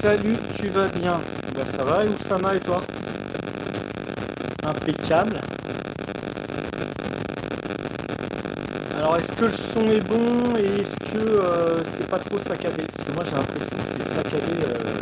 Salut, tu vas bien ben, Ça va, Oussama, et toi Impeccable. Alors, est-ce que le son est bon et est-ce que euh, c'est pas trop saccadé Parce que moi, j'ai l'impression que c'est saccadé. Euh,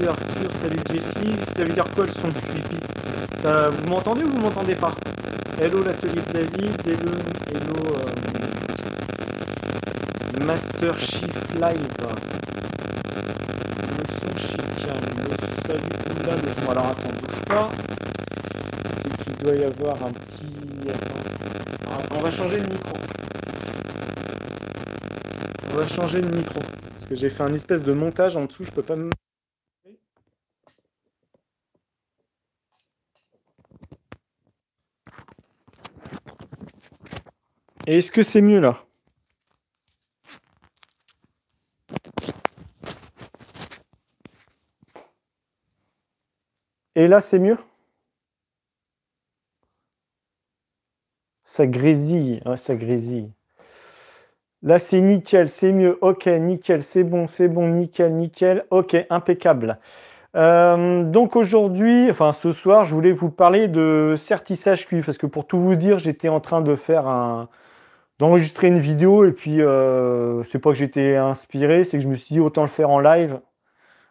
Salut Arthur, salut Jessie, salut le son creepy. Ça, vous m'entendez ou vous m'entendez pas Hello l'atelier de David, hello, hello euh, Master Chief Live. Le son chicane, le salut là, le son. Alors attends, bouge pas. C'est qu'il doit y avoir un petit. Attends. Ah, on va changer le micro. On va changer le micro. Parce que j'ai fait un espèce de montage en dessous, je peux pas me. est-ce que c'est mieux là Et là, c'est mieux Ça grésille, hein, ça grésille. Là, c'est nickel, c'est mieux. Ok, nickel, c'est bon, c'est bon, nickel, nickel. Ok, impeccable. Euh, donc aujourd'hui, enfin ce soir, je voulais vous parler de certissage cuivre parce que pour tout vous dire, j'étais en train de faire un, d'enregistrer une vidéo et puis euh, c'est pas que j'étais inspiré, c'est que je me suis dit autant le faire en live,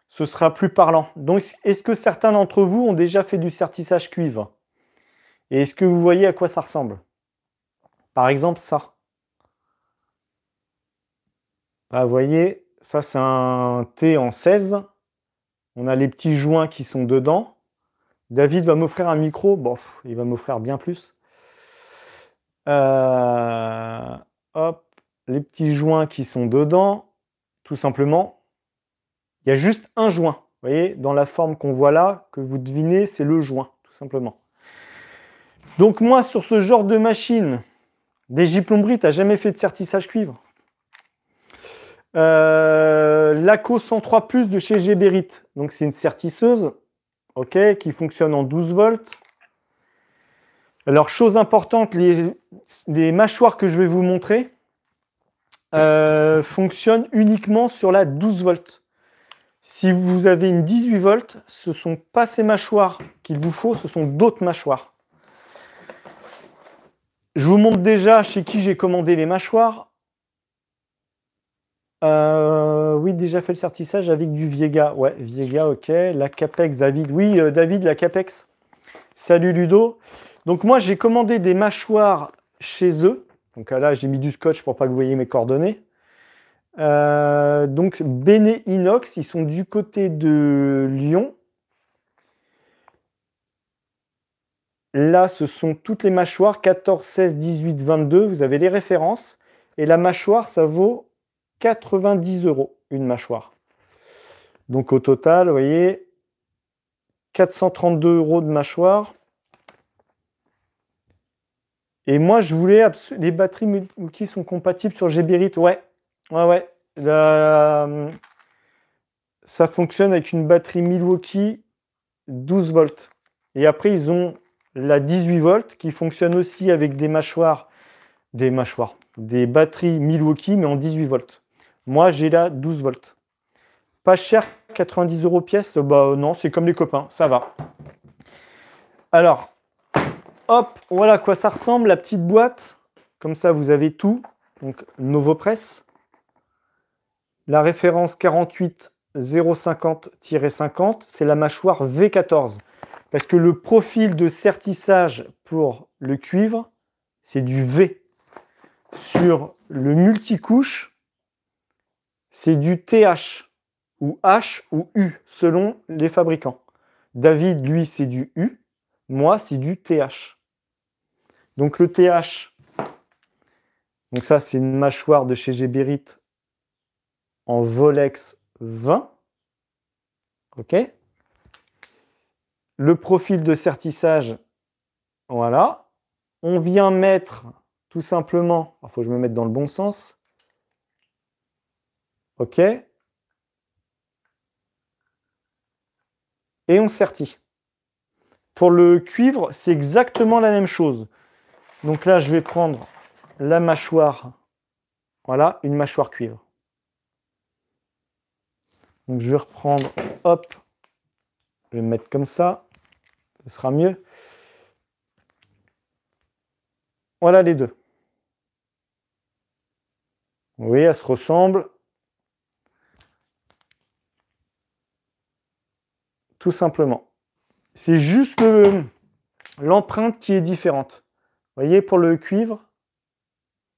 ce sera plus parlant. Donc est-ce que certains d'entre vous ont déjà fait du sertissage cuivre Et est-ce que vous voyez à quoi ça ressemble Par exemple ça. bah vous voyez, ça c'est un T en 16. On a les petits joints qui sont dedans. David va m'offrir un micro. Bon, il va m'offrir bien plus. Euh, hop, les petits joints qui sont dedans, tout simplement. Il y a juste un joint. Vous voyez, dans la forme qu'on voit là, que vous devinez, c'est le joint, tout simplement. Donc moi, sur ce genre de machine, des plomberie, tu jamais fait de sertissage cuivre. Euh, Laco 103 Plus de chez Gébérite, Donc c'est une sertisseuse, ok, qui fonctionne en 12 volts. Alors, chose importante, les, mâchoires que je vais vous montrer euh, fonctionnent uniquement sur la 12 volts. Si vous avez une 18 volts, ce ne sont pas ces mâchoires qu'il vous faut, ce sont d'autres mâchoires. Je vous montre déjà chez qui j'ai commandé les mâchoires. Euh, oui, déjà fait le certissage avec du Viega. Ouais, Viega, ok. La Capex, David. Oui, euh, David, la Capex. Salut Ludo. Donc moi, j'ai commandé des mâchoires chez eux. Donc là, j'ai mis du scotch pour pas que vous voyez mes coordonnées. Euh, donc Bene Inox, ils sont du côté de Lyon. Là, ce sont toutes les mâchoires 14, 16, 18, 22. Vous avez les références. Et la mâchoire, ça vaut 90 euros, une mâchoire. Donc au total, vous voyez, 432 euros de mâchoire. Et moi, je voulais. Les batteries qui sont compatibles sur Gbirit. Ouais. Ouais, ouais. Ça fonctionne avec une batterie Milwaukee 12 volts. Et après, ils ont la 18 volts qui fonctionne aussi avec des mâchoires. Des mâchoires. Des batteries Milwaukee, mais en 18 volts. Moi, j'ai la 12 volts. Pas cher, 90 euros pièce. Bah non, c'est comme les copains, ça va. Alors, Hop, voilà à quoi ça ressemble, la petite boîte. Comme ça, vous avez tout. Donc, Novopress. La référence 48 050-50, c'est la mâchoire V14. Parce que le profil de sertissage pour le cuivre, c'est du V. Sur le multicouche, c'est du TH ou H ou U selon les fabricants. David, lui, c'est du U. Moi, c'est du TH. Donc le TH, donc ça c'est une mâchoire de chez Géberit en Volex 20. OK Le profil de sertissage, voilà. On vient mettre tout simplement, il faut que je me mette dans le bon sens. OK Et on sertit. Pour le cuivre, c'est exactement la même chose. Donc là, je vais prendre la mâchoire. Voilà, une mâchoire cuivre. Donc je vais reprendre, hop, je vais me mettre comme ça, ce sera mieux. Voilà les deux. Oui, elles se ressemblent. Tout simplement. C'est juste euh, l'empreinte qui est différente voyez, pour le cuivre,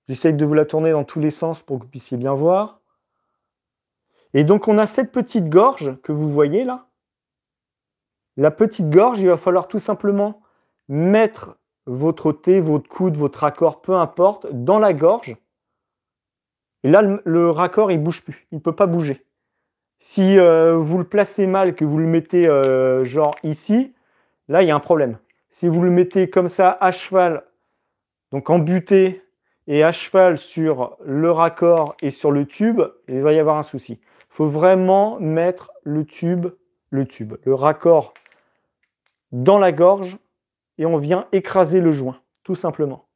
j'essaye de vous la tourner dans tous les sens pour que vous puissiez bien voir. Et donc, on a cette petite gorge que vous voyez là. La petite gorge, il va falloir tout simplement mettre votre thé, votre coude, votre raccord, peu importe, dans la gorge. Et là, le, raccord, il ne bouge plus. Il ne peut pas bouger. Si euh, vous le placez mal, que vous le mettez euh, genre ici, là, il y a un problème. Si vous le mettez comme ça à cheval donc en butée et à cheval sur le raccord et sur le tube, il va y avoir un souci. Il faut vraiment mettre le tube, le tube, le raccord dans la gorge et on vient écraser le joint, tout simplement.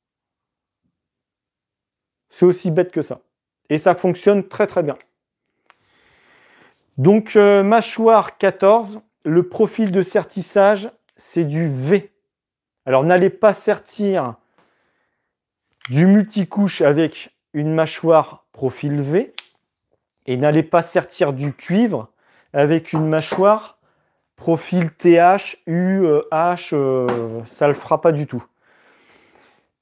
C'est aussi bête que ça. Et ça fonctionne très très bien. Donc euh, mâchoire 14, le profil de sertissage, c'est du V. Alors n'allez pas sertir du multicouche avec une mâchoire profil V et n'allez pas sortir du cuivre avec une mâchoire profil TH, U, e, H, ne euh, ça le fera pas du tout.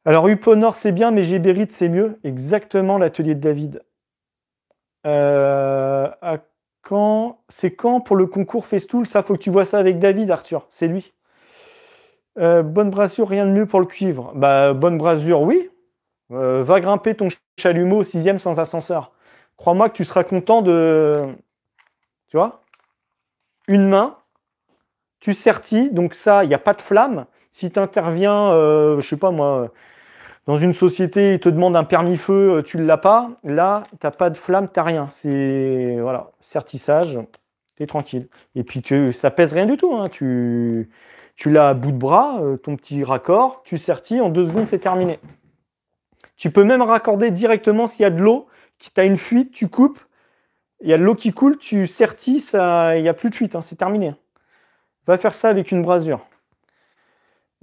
Alors Uponor c'est bien, mais Gébérite c'est mieux. Exactement l'atelier de David. Euh, quand C'est quand pour le concours Festool Ça, faut que tu vois ça avec David, Arthur. C'est lui. Euh, bonne brasure, rien de mieux pour le cuivre. Bah, bonne brasure, oui. Euh, va grimper ton chalumeau au sixième sans ascenseur. Crois-moi que tu seras content de. Tu vois Une main, tu sertis, donc ça, il n'y a pas de flamme. Si tu interviens, je euh, je sais pas moi, dans une société, ils te demandent un permis feu, euh, tu ne l'as pas. Là, tu n'as pas de flamme, tu n'as rien. C'est. Voilà, sertissage, tu es tranquille. Et puis, que ça pèse rien du tout. Hein. Tu, tu l'as à bout de bras, ton petit raccord, tu sertis, en deux secondes, c'est terminé. Tu peux même raccorder directement s'il y a de l'eau, tu as une fuite, tu coupes, il y a de l'eau qui coule, tu sertis, ça, il n'y a plus de fuite, hein, c'est terminé. Va faire ça avec une brasure.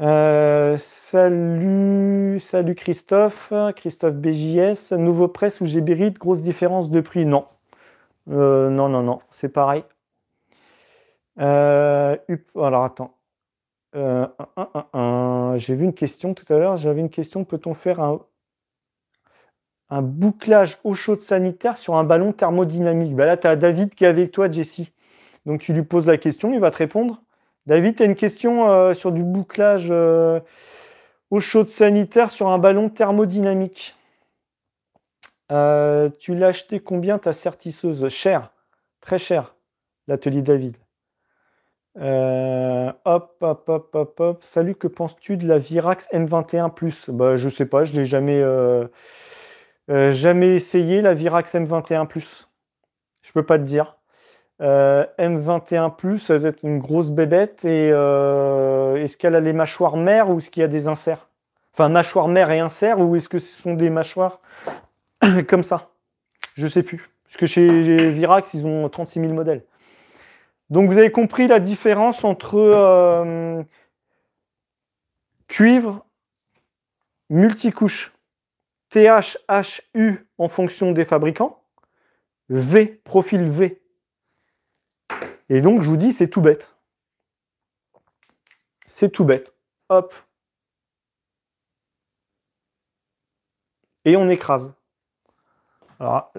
Euh, salut, salut Christophe, Christophe BJS, nouveau presse ou gébérite, grosse différence de prix Non, euh, non, non, non, c'est pareil. Euh, alors attends, j'ai vu une question tout à l'heure, j'avais une question, peut-on faire un un bouclage eau chaude sanitaire sur un ballon thermodynamique. Ben là, tu as David qui est avec toi, Jessie. Donc tu lui poses la question, il va te répondre. David, tu as une question euh, sur du bouclage euh, au eau chaude sanitaire sur un ballon thermodynamique. Euh, tu l'as acheté combien ta certisseuse Cher, très cher, l'atelier David. hop, hop, hop, hop, hop. Salut, que penses-tu de la Virax M21 Plus bah, Je sais pas, je l'ai jamais. Euh, jamais essayé la Virax M21 Plus. Je peux pas te dire. Euh, M21 Plus, ça doit être une grosse bébête. Et euh, est-ce qu'elle a les mâchoires mères ou est-ce qu'il y a des inserts Enfin, mâchoire mère et inserts, ou est-ce que ce sont des mâchoires comme ça Je sais plus. Parce que chez Virax, ils ont 36 000 modèles. Donc vous avez compris la différence entre cuivre multicouche. THHU en fonction des fabricants, V, profil V. Et donc, je vous dis, c'est tout bête. C'est tout bête. Hop. Et on écrase. Alors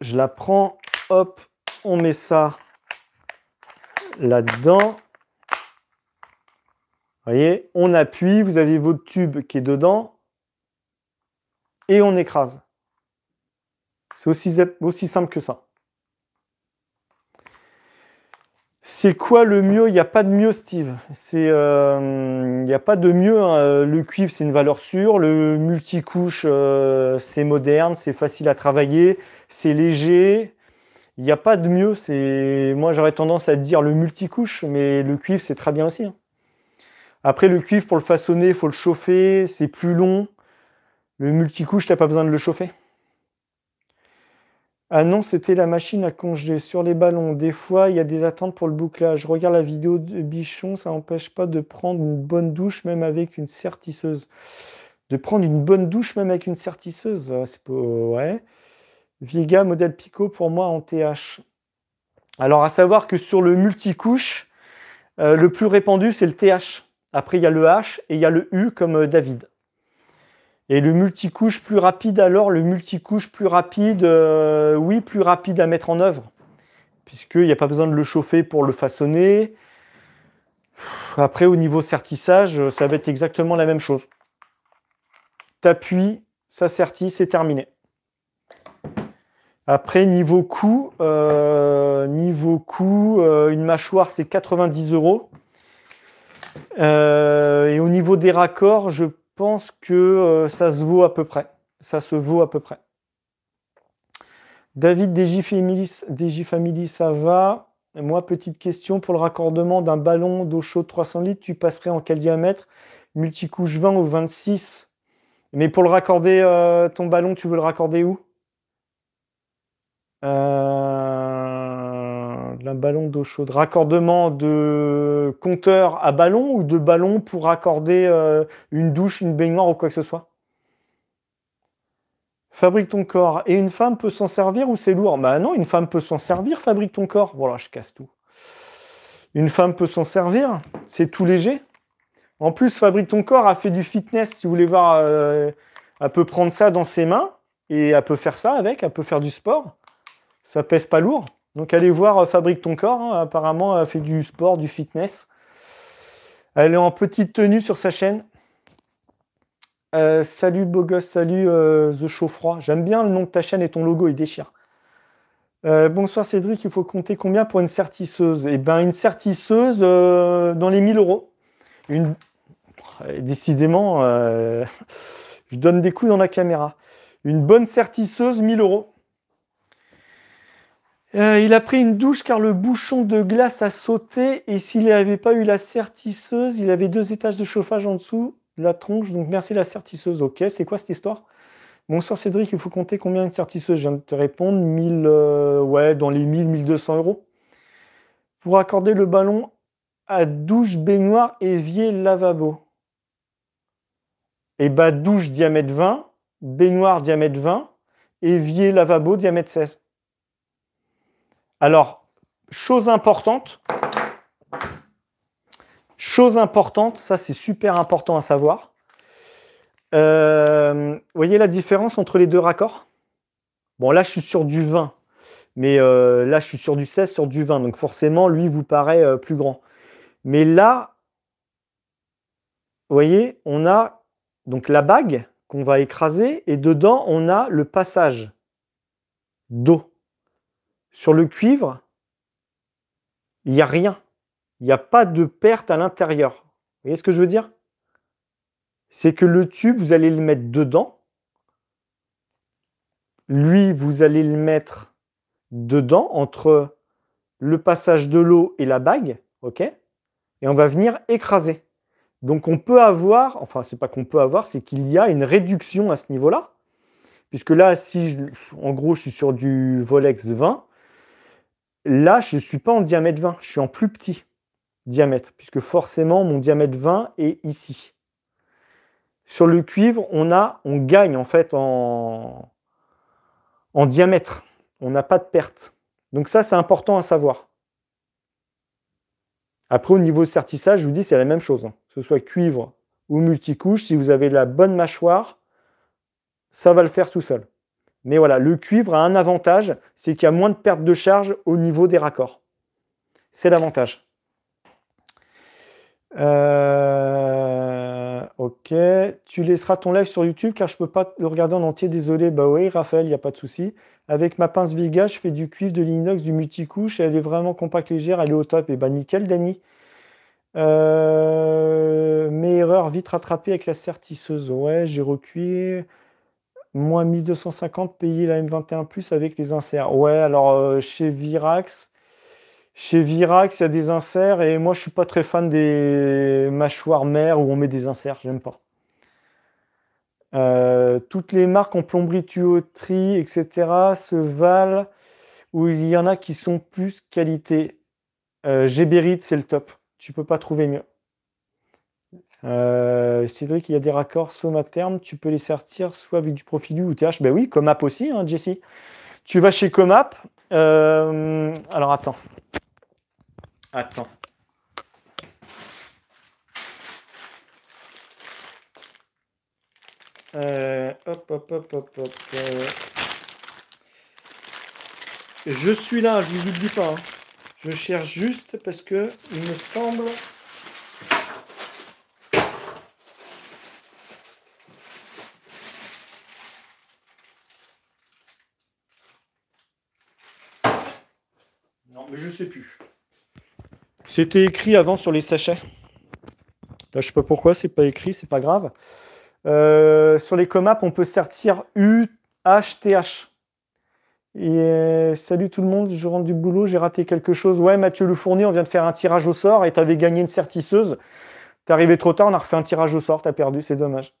je la prends. Hop, on met ça là-dedans. Vous voyez, on appuie, vous avez votre tube qui est dedans, et on écrase. C'est aussi, simple que ça. C'est quoi le mieux Il n'y a pas de mieux, Steve. c'est euh, Il n'y a pas de mieux. Hein. Le cuivre, c'est une valeur sûre. Le multicouche, euh, c'est moderne, c'est facile à travailler, c'est léger. Il n'y a pas de mieux. C'est Moi, j'aurais tendance à dire le multicouche, mais le cuivre, c'est très bien aussi. Hein. Après, le cuivre, pour le façonner, il faut le chauffer, c'est plus long. Le multicouche, tu n'as pas besoin de le chauffer. Ah non, c'était la machine à congeler sur les ballons. Des fois, il y a des attentes pour le bouclage. Regarde la vidéo de Bichon, ça n'empêche pas de prendre une bonne douche, même avec une sertisseuse. De prendre une bonne douche, même avec une sertisseuse, euh, c'est euh, Ouais. Viga, modèle Pico, pour moi, en TH. Alors, à savoir que sur le multicouche, euh, le plus répandu, c'est le TH. Après, il y a le H et il y a le U comme David. Et le multicouche plus rapide, alors le multicouche plus rapide, euh, oui, plus rapide à mettre en œuvre, puisqu'il n'y a pas besoin de le chauffer pour le façonner. Après, au niveau sertissage, ça va être exactement la même chose. T'appuies, ça sertit, c'est terminé. Après, niveau coût, euh, niveau coût euh, une mâchoire, c'est 90 euros. et au niveau des raccords, je pense que euh, ça se vaut à peu près. Ça se vaut à peu près. David DJ Family, DJ Family, ça va. moi, petite question pour le raccordement d'un ballon d'eau chaude 300 litres, tu passerais en quel diamètre Multicouche 20 ou 26 Mais pour le raccorder, euh, ton ballon, tu veux le raccorder où euh, d'un ballon d'eau chaude. Raccordement de compteur à ballon ou de ballon pour accorder euh, une douche, une baignoire ou quoi que ce soit Fabrique ton corps. Et une femme peut s'en servir ou c'est lourd Bah non, une femme peut s'en servir, fabrique ton corps. Voilà, je casse tout. Une femme peut s'en servir, c'est tout léger. En plus, Fabrique ton corps a fait du fitness. Si vous voulez voir, euh, elle peut prendre ça dans ses mains et elle peut faire ça avec, elle peut faire du sport. Ça pèse pas lourd. Donc allez voir euh, Fabrique ton corps. Hein. Apparemment, elle fait du sport, du fitness. Elle est en petite tenue sur sa chaîne. Euh, salut beau gosse, salut euh, The froid J'aime bien le nom de ta chaîne et ton logo, il déchire. bonsoir Cédric, il faut compter combien pour une certisseuse Eh bien, une certisseuse dans les 1000 euros. Une... Décidément, je donne des coups dans la caméra. Une bonne certisseuse 1000 euros. Euh, il a pris une douche car le bouchon de glace a sauté et s'il n'avait pas eu la sertisseuse, il avait deux étages de chauffage en dessous de la tronche. Donc merci la sertisseuse. Ok, c'est quoi cette histoire Bonsoir Cédric, il faut compter combien de sertisseuses Je viens de te répondre. 1000, euh, ouais, dans les 1000, 1200 euros. Pour accorder le ballon à douche, baignoire, évier, lavabo. Et eh bah ben, douche diamètre 20, baignoire diamètre 20, évier, lavabo diamètre 16. Alors, chose importante, chose importante, ça c'est super important à savoir. Euh, voyez la différence entre les deux raccords Bon, là je suis sur du 20, mais euh, là je suis sur du 16, sur du 20, donc forcément lui vous paraît euh, plus grand. Mais là, vous voyez, on a donc la bague qu'on va écraser et dedans on a le passage d'eau. Sur le cuivre, il n'y a rien. Il n'y a pas de perte à l'intérieur. Vous voyez ce que je veux dire C'est que le tube, vous allez le mettre dedans. Lui, vous allez le mettre dedans, entre le passage de l'eau et la bague. OK Et on va venir écraser. Donc on peut avoir, enfin c'est pas qu'on peut avoir, c'est qu'il y a une réduction à ce niveau-là. Puisque là, si en gros je suis sur du Volex 20, Là, je ne suis pas en diamètre 20, je suis en plus petit diamètre, puisque forcément mon diamètre 20 est ici. Sur le cuivre, on, a, on gagne en fait en, en diamètre. On n'a pas de perte. Donc ça, c'est important à savoir. Après, au niveau de sertissage, je vous dis, c'est la même chose. Hein. Que ce soit cuivre ou multicouche, si vous avez la bonne mâchoire, ça va le faire tout seul. Mais voilà, le cuivre a un avantage, c'est qu'il y a moins de perte de charge au niveau des raccords. C'est l'avantage. Euh, ok, tu laisseras ton live sur YouTube car je ne peux pas le regarder en entier, désolé. Bah oui, Raphaël, il n'y a pas de souci. Avec ma pince Viga, je fais du cuivre, de l'inox, du multicouche. Elle est vraiment compacte, légère, elle est au top. Et bah nickel, Dani. Euh, mes erreurs vite rattrapées avec la sertisseuse. Ouais, j'ai recuit moins 1250 payer la M21 Plus avec les inserts. Ouais, alors euh, chez Virax, chez Virax, il y a des inserts et moi je suis pas très fan des mâchoires mères où on met des inserts, j'aime pas. Euh, toutes les marques en plomberie, tuyauterie, etc. se valent où il y en a qui sont plus qualité. Euh, c'est le top. Tu peux pas trouver mieux. Cédric, il y a des raccords soma tu peux les sortir soit avec du profil ou TH. Ben oui, Comap aussi, hein, Jesse. Tu vas chez Comap. alors attends. Attends. hop, hop, hop, hop, hop. Je suis là, je vous oublie pas. Je cherche juste parce que il me semble C'était écrit avant sur les sachets. Là, je sais pas pourquoi, c'est pas écrit, c'est pas grave. Euh, sur les comaps, on peut sortir U, H, T, H. Et euh, salut tout le monde, je rentre du boulot, j'ai raté quelque chose. Ouais, Mathieu Le on vient de faire un tirage au sort et t'avais gagné une certisseuse. T'es arrivé trop tard, on a refait un tirage au sort, t'as perdu, c'est dommage.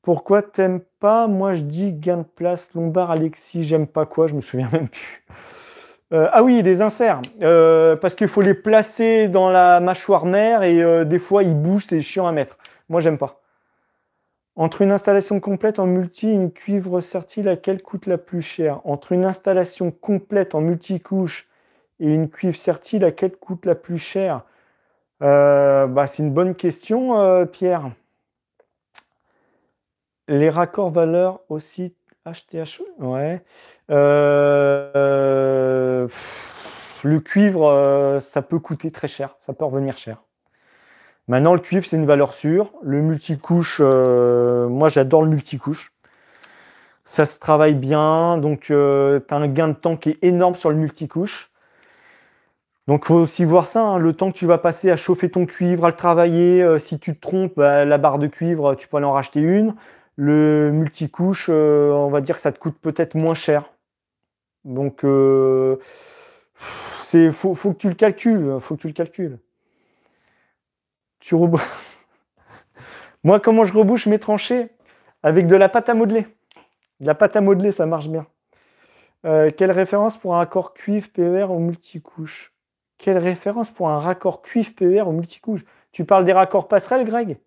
Pourquoi t'aimes pas Moi, je dis gain de place, Lombard, Alexis, j'aime pas quoi, je me souviens même plus. Euh, ah oui, les inserts, euh, parce qu'il faut les placer dans la mâchoire mère et euh, des fois ils bougent, c'est chiant à mettre. Moi, j'aime pas. Entre une installation complète en multi et une cuivre à laquelle coûte la plus chère Entre une installation complète en multicouche et une cuivre à laquelle coûte la plus chère bah, C'est une bonne question, Pierre. Les raccords valeurs aussi HTH, ouais. Euh, le cuivre, euh, ça peut coûter très cher, ça peut revenir cher. Maintenant, le cuivre, c'est une valeur sûre. Le multicouche, euh, moi j'adore le multicouche. Ça se travaille bien, donc tu as un gain de temps qui est énorme sur le multicouche. Donc faut aussi voir ça, hein. le temps que tu vas passer à chauffer ton cuivre, à le travailler. si tu te trompes, bah, la barre de cuivre, tu peux en racheter une. Le multicouche, euh, on va dire que ça te coûte peut-être moins cher. Donc, euh, c'est faut, faut, que tu le calcules. Faut que tu le calcules. Tu Moi, comment je rebouche mes tranchées Avec de la pâte à modeler. De la pâte à modeler, ça marche bien. Euh, quelle référence pour un raccord cuivre PER au multicouche Quelle référence pour un raccord cuivre PER au multicouche Tu parles des raccords passerelles, Greg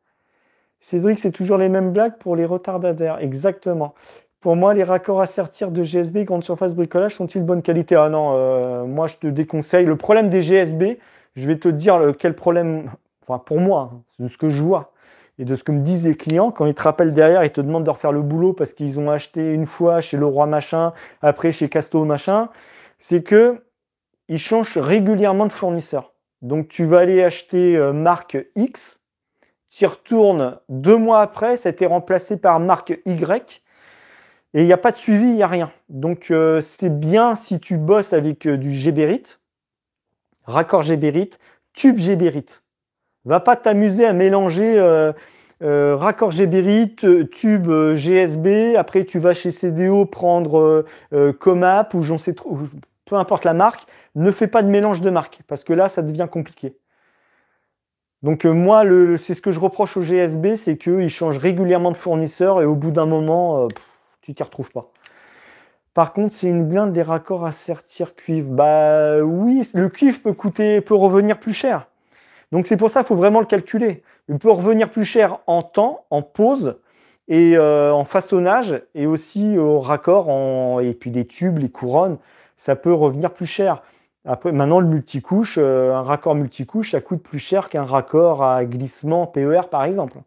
Cédric, c'est toujours les mêmes blagues pour les retardataires. Exactement. Pour moi, les raccords à sortir de GSB grande surface bricolage sont-ils de bonne qualité Ah non, euh, moi je te déconseille. Le problème des GSB, je vais te dire quel problème, enfin pour moi, hein, de ce que je vois et de ce que me disent les clients, quand ils te rappellent derrière, et te demandent de refaire le boulot parce qu'ils ont acheté une fois chez Leroy machin, après chez Casto machin, c'est que ils changent régulièrement de fournisseur. Donc tu vas aller acheter euh, marque X, tu y retournes deux mois après, ça a été remplacé par marque Y. Et il n'y a pas de suivi, il n'y a rien. Donc euh, c'est bien si tu bosses avec euh, du Geberit, raccord Geberit, tube Géberite. Va pas t'amuser à mélanger euh, raccord Géberite, tube GSB, après tu vas chez CDO prendre Comap ou j'en sais trop, peu importe la marque. Ne fais pas de mélange de marques parce que là ça devient compliqué. Donc euh, moi, c'est ce que je reproche au GSB, c'est qu'ils changent régulièrement de fournisseur et au bout d'un moment, euh, tu t'y retrouves pas. Par contre, c'est une blinde des raccords à sertir cuivre. Bah oui, le cuivre peut coûter, peut revenir plus cher. Donc c'est pour ça qu'il faut vraiment le calculer. Il peut revenir plus cher en temps, en pause et euh, en façonnage et aussi au raccord en, et puis des tubes, les couronnes, ça peut revenir plus cher. Après, maintenant, le multicouche, euh, un raccord multicouche, ça coûte plus cher qu'un raccord à glissement PER, par exemple.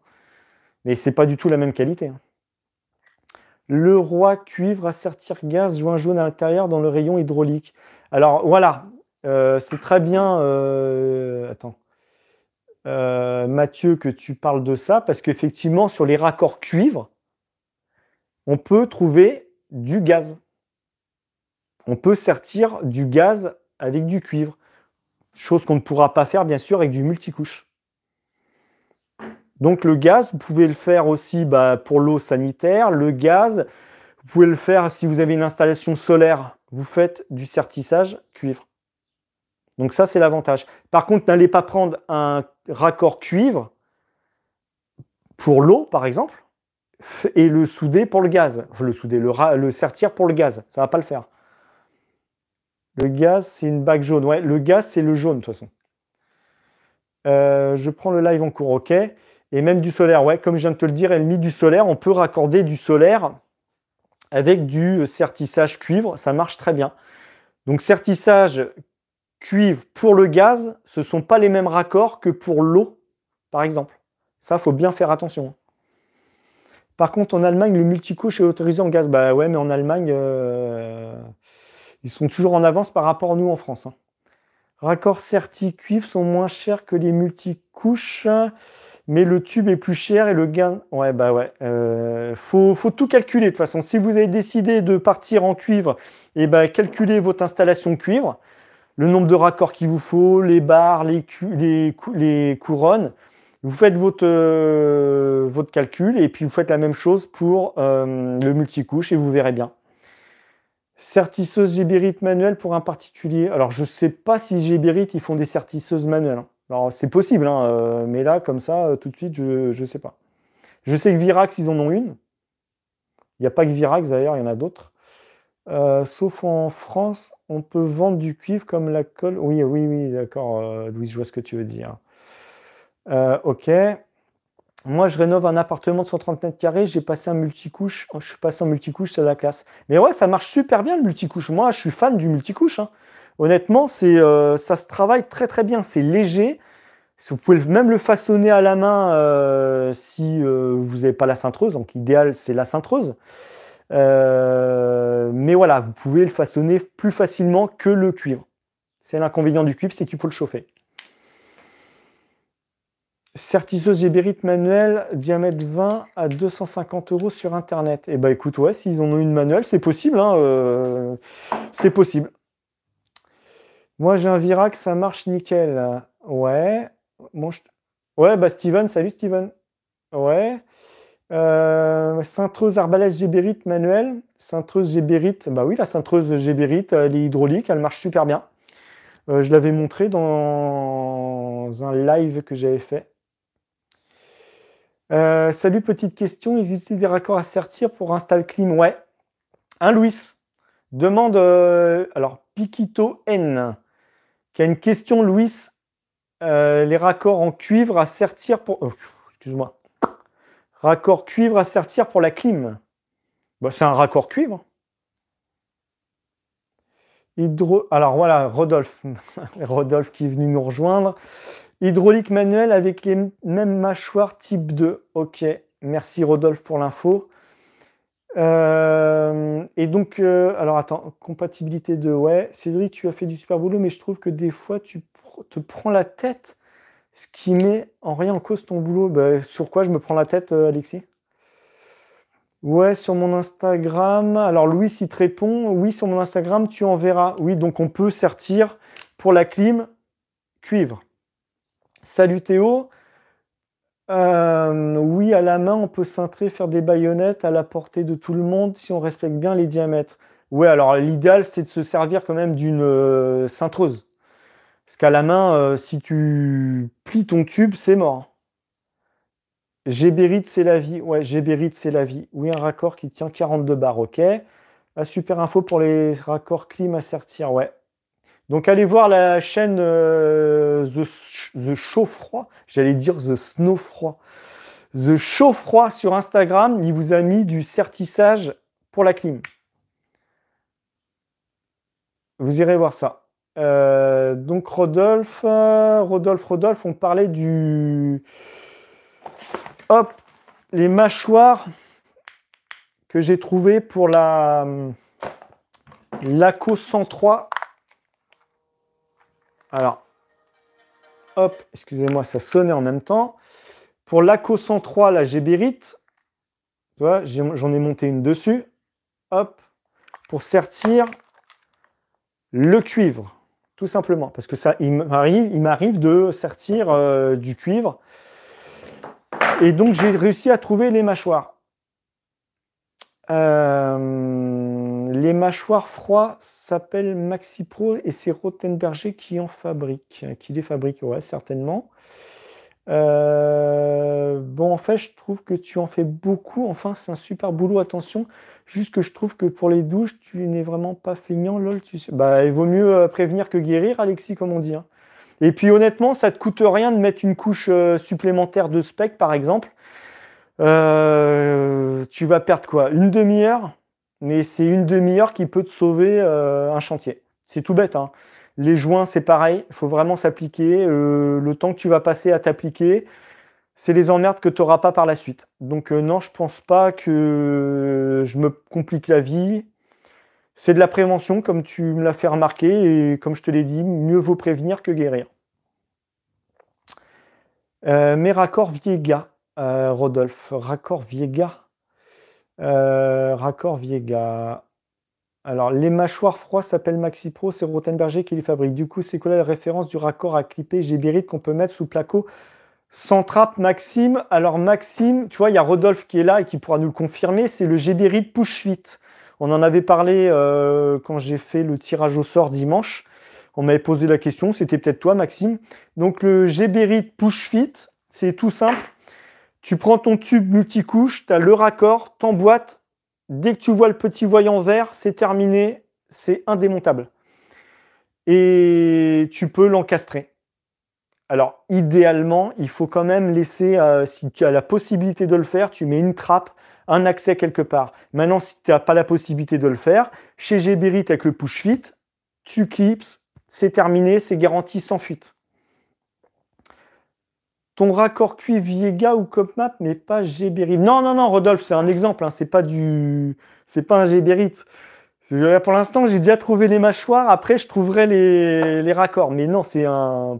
Mais c'est pas du tout la même qualité. Hein. Le roi cuivre à sertir gaz, joint jaune à l'intérieur dans le rayon hydraulique. Alors voilà, euh, c'est très bien. Euh, attends. Mathieu, que tu parles de ça, parce qu'effectivement, sur les raccords cuivre, on peut trouver du gaz. On peut sertir du gaz avec du cuivre, chose qu'on ne pourra pas faire bien sûr avec du multicouche. Donc le gaz, vous pouvez le faire aussi bah, pour l'eau sanitaire. Le gaz, vous pouvez le faire si vous avez une installation solaire, vous faites du sertissage cuivre. Donc ça, c'est l'avantage. Par contre, n'allez pas prendre un raccord cuivre pour l'eau, par exemple, et le souder pour le gaz. le souder, le, le sertir pour le gaz. Ça ne va pas le faire. Le gaz, c'est une bague jaune. Ouais, le gaz, c'est le jaune, de toute façon. Euh, je prends le live en cours, ok. Et même du solaire, ouais, comme je viens de te le dire, elle met du solaire, on peut raccorder du solaire avec du certissage cuivre, ça marche très bien. Donc certissage cuivre pour le gaz, ce ne sont pas les mêmes raccords que pour l'eau, par exemple. Ça, faut bien faire attention. Hein. Par contre, en Allemagne, le multicouche est autorisé en gaz. Bah ouais, mais en Allemagne, euh, ils sont toujours en avance par rapport à nous en France. Hein. Raccords Certi Cuivre sont moins chers que les multicouches, mais le tube est plus cher et le gain. Ouais, bah ouais. Euh, faut, tout calculer de toute façon. Si vous avez décidé de partir en cuivre, et eh bien, bah, calculez votre installation cuivre, le nombre de raccords qu'il vous faut, les barres, les, couronnes. Vous faites votre, euh, votre calcul et puis vous faites la même chose pour euh, le multicouche et vous verrez bien. Certisseuse gibérite manuelle pour un particulier. Alors, je ne sais pas si gibérite, ils font des certisseuses manuelles. Hein. Alors, c'est possible, hein, euh, mais là, comme ça, euh, tout de suite, je ne sais pas. Je sais que Virax, ils en ont une. Il n'y a pas que Virax, d'ailleurs, il y en a d'autres. Euh, sauf en France, on peut vendre du cuivre comme la colle. Oui, oui, oui, d'accord, Louise, je vois ce que tu veux dire. ok moi, je rénove un appartement de 130 mètres carrés, j'ai passé un multicouche, oh, je suis passé en multicouche, c'est la classe. Mais ouais, ça marche super bien le multicouche. Moi, je suis fan du multicouche. Hein. Honnêtement, euh, ça se travaille très très bien. C'est léger. Vous pouvez même le façonner à la main euh, si euh, vous n'avez pas la cintreuse. Donc, idéal, c'est la cintreuse. mais voilà, vous pouvez le façonner plus facilement que le cuivre. C'est l'inconvénient du cuivre, c'est qu'il faut le chauffer. Certiseuse gébérite manuelle, diamètre 20 à 250 euros sur internet. Et eh bah ben, écoute, ouais, s'ils en ont une manuelle, c'est possible. Hein, euh, c'est possible. Moi j'ai un Virac, ça marche nickel. Ouais. Ouais, bah Steven, salut Steven. Ouais. Euh, cintreuse arbalète gébérite manuelle. Cintreuse gébérite, bah oui, la cintreuse gébérite, elle est hydraulique, elle marche super bien. Euh, je l'avais montré dans un live que j'avais fait. Euh, salut, petite question. Existe-t-il des raccords à sertir pour installer clim Ouais. Un hein, Louis demande euh, alors Piquito N qui a une question, Louis. Euh, les raccords en cuivre à sertir pour. Oh, excuse-moi. Raccord cuivre à sertir pour la clim. Bah, c'est un raccord cuivre. Hydro... Alors voilà, Rodolphe. Rodolphe qui est venu nous rejoindre. Hydraulique manuel avec les mêmes mâchoires type 2. Ok, merci Rodolphe pour l'info. Euh, et donc, euh, alors attends, compatibilité de... Ouais, Cédric, tu as fait du super boulot, mais je trouve que des fois, tu te prends la tête, ce qui met en rien en cause ton boulot. Bah, sur quoi je me prends la tête, euh, Alexis Ouais, sur mon Instagram. Alors Louis, il te répond, oui, sur mon Instagram, tu en verras. Oui, donc on peut sortir pour la clim cuivre. Salut Théo. Euh, oui, à la main, on peut cintrer, faire des baïonnettes à la portée de tout le monde si on respecte bien les diamètres. Ouais, alors l'idéal, c'est de se servir quand même d'une euh, cintreuse. Parce qu'à la main, euh, si tu plies ton tube, c'est mort. Gébérite, c'est la vie. Ouais, Gébérite, c'est la vie. Oui, un raccord qui tient 42 barres, ok. La ah, super info pour les raccords clim à sertir, ouais. Donc allez voir la chaîne euh, The, The Chaud Froid, j'allais dire The Snow Froid. The Chaud Froid sur Instagram, il vous a mis du certissage pour la clim. Vous irez voir ça. Euh, donc Rodolphe, euh, Rodolphe, Rodolphe, on parlait du... Hop, les mâchoires que j'ai trouvées pour la... L'ACO 103 alors, hop, excusez-moi, ça sonnait en même temps. Pour l'ACO 103, la Gébérite, tu vois, j'en ai monté une dessus. Hop, pour sertir le cuivre, tout simplement. Parce que ça, il m'arrive, il m'arrive de sertir euh, du cuivre. Et donc, j'ai réussi à trouver les mâchoires. Euh... Les mâchoires froides s'appellent MaxiPro et c'est Rottenberger qui en fabrique, qui les fabrique, ouais, certainement. Euh, bon, en fait, je trouve que tu en fais beaucoup. Enfin, c'est un super boulot, attention. Juste que je trouve que pour les douches, tu n'es vraiment pas feignant, lol. Bah, il vaut mieux euh, prévenir que guérir, Alexis, comme on dit. Hein. Et puis, honnêtement, ça te coûte rien de mettre une couche euh, supplémentaire de spec, par exemple. tu vas perdre quoi Une demi-heure mais c'est une demi-heure qui peut te sauver euh, un chantier. C'est tout bête. Hein. Les joints, c'est pareil. Il faut vraiment s'appliquer. Euh, le temps que tu vas passer à t'appliquer, c'est les emmerdes que tu n'auras pas par la suite. Donc euh, non, je pense pas que je me complique la vie. C'est de la prévention, comme tu me l'as fait remarquer, et comme je te l'ai dit, mieux vaut prévenir que guérir. mes raccords Viega, Rodolphe, raccords Viega, euh, raccord Viega. Alors, les mâchoires froides s'appellent Maxi Pro, c'est Rotenberger qui les fabrique. Du coup, c'est quoi la référence du raccord à clipper Gébirite qu'on peut mettre sous placo trappe Maxime. Alors, Maxime, tu vois, il y a Rodolphe qui est là et qui pourra nous le confirmer, c'est le Gébirite Push Fit. On en avait parlé euh, quand j'ai fait le tirage au sort dimanche. On m'avait posé la question, c'était peut-être toi, Maxime. Donc, le Gébirite Pushfit, c'est tout simple. Tu prends ton tube multicouche, tu as le raccord, t'emboîtes. Dès que tu vois le petit voyant vert, c'est terminé, c'est indémontable. Et tu peux l'encastrer. Alors, idéalement, il faut quand même laisser, euh, si tu as la possibilité de le faire, tu mets une trappe, un accès quelque part. Maintenant, si tu n'as pas la possibilité de le faire, chez Geberit, avec le push fit, tu clips, c'est terminé, c'est garanti sans fuite ton raccord cuit Viega ou Copmap n'est pas Géberit. Non, non, non, Rodolphe, c'est un exemple. Hein, c'est pas du, c'est pas un Gébérite. Pour l'instant, j'ai déjà trouvé les mâchoires. Après, je trouverai les, raccords. Mais non, c'est un.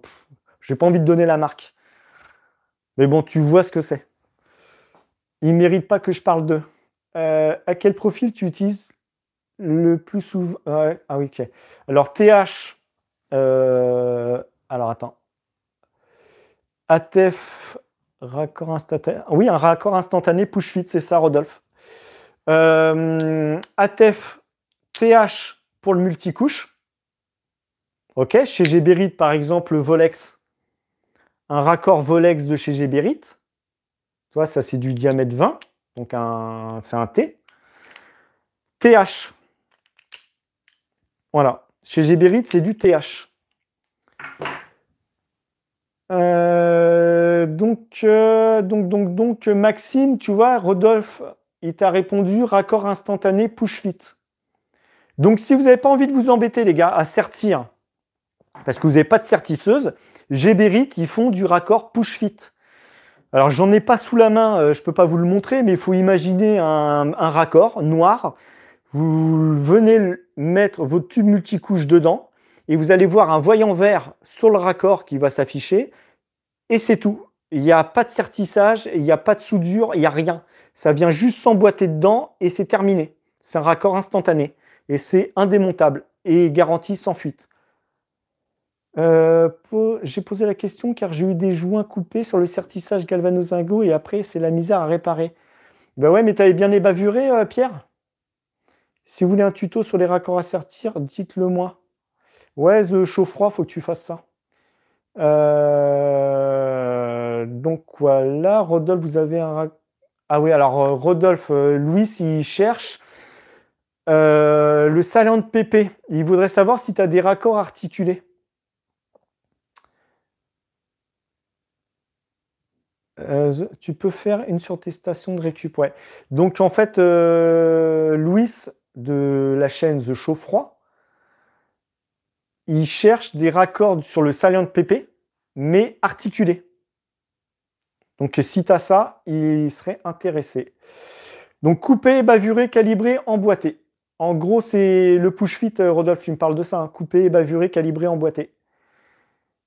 J'ai pas envie de donner la marque. Mais bon, tu vois ce que c'est. Il mérite pas que je parle d'eux. Euh, à quel profil tu utilises le plus souvent Ah oui, ok. Alors, TH. Euh, alors, attends. ATF, raccord instantané. Ah oui, un raccord instantané push fit, c'est ça, Rodolphe. Euh, Atef ATF, TH pour le multicouche. OK, chez Géberit, par exemple, Volex. Un raccord Volex de chez Géberit. Tu ça, c'est du diamètre 20. Donc, un, c'est un T. TH. Voilà. Chez Géberit, c'est du TH. Euh, euh, donc, donc, Maxime, tu vois, Rodolphe, il t'a répondu raccord instantané, push fit. Donc, si vous n'avez pas envie de vous embêter, les gars, à sertir, hein, parce que vous n'avez pas de sertisseuse, Géberit, ils font du raccord push fit. Alors, j'en ai pas sous la main, euh, je ne peux pas vous le montrer, mais il faut imaginer un, un raccord noir. Vous venez mettre votre tube multicouche dedans et vous allez voir un voyant vert sur le raccord qui va s'afficher et c'est tout. Il n'y a pas de sertissage, il n'y a pas de soudure, il n'y a rien. Ça vient juste s'emboîter dedans et c'est terminé. C'est un raccord instantané et c'est indémontable et garanti sans fuite. Euh, j'ai posé la question car j'ai eu des joints coupés sur le sertissage galvanosingo et après c'est la misère à réparer. Ben ouais, mais t'avais bien ébavuré, euh, Pierre Si vous voulez un tuto sur les raccords à sertir, dites-le moi. Ouais, le chaud-froid, faut que tu fasses ça. Euh, donc voilà, Rodolphe, vous avez un... Ah oui, alors euh, Rodolphe, euh, Louis, il cherche le salon de Pépé. Il voudrait savoir si tu as des raccords articulés. tu peux faire une sur tes stations de récup, Donc en fait, Louis de la chaîne The Chaud Froid, il cherche des raccords sur le salient de pépé, mais articulés. Donc si tu as ça, il serait intéressé. Donc couper, bavurer, calibrer, emboîté. En gros, c'est le push fit, euh, Rodolphe, tu me parles de ça. Hein. Couper, bavurer, calibrer, emboîter.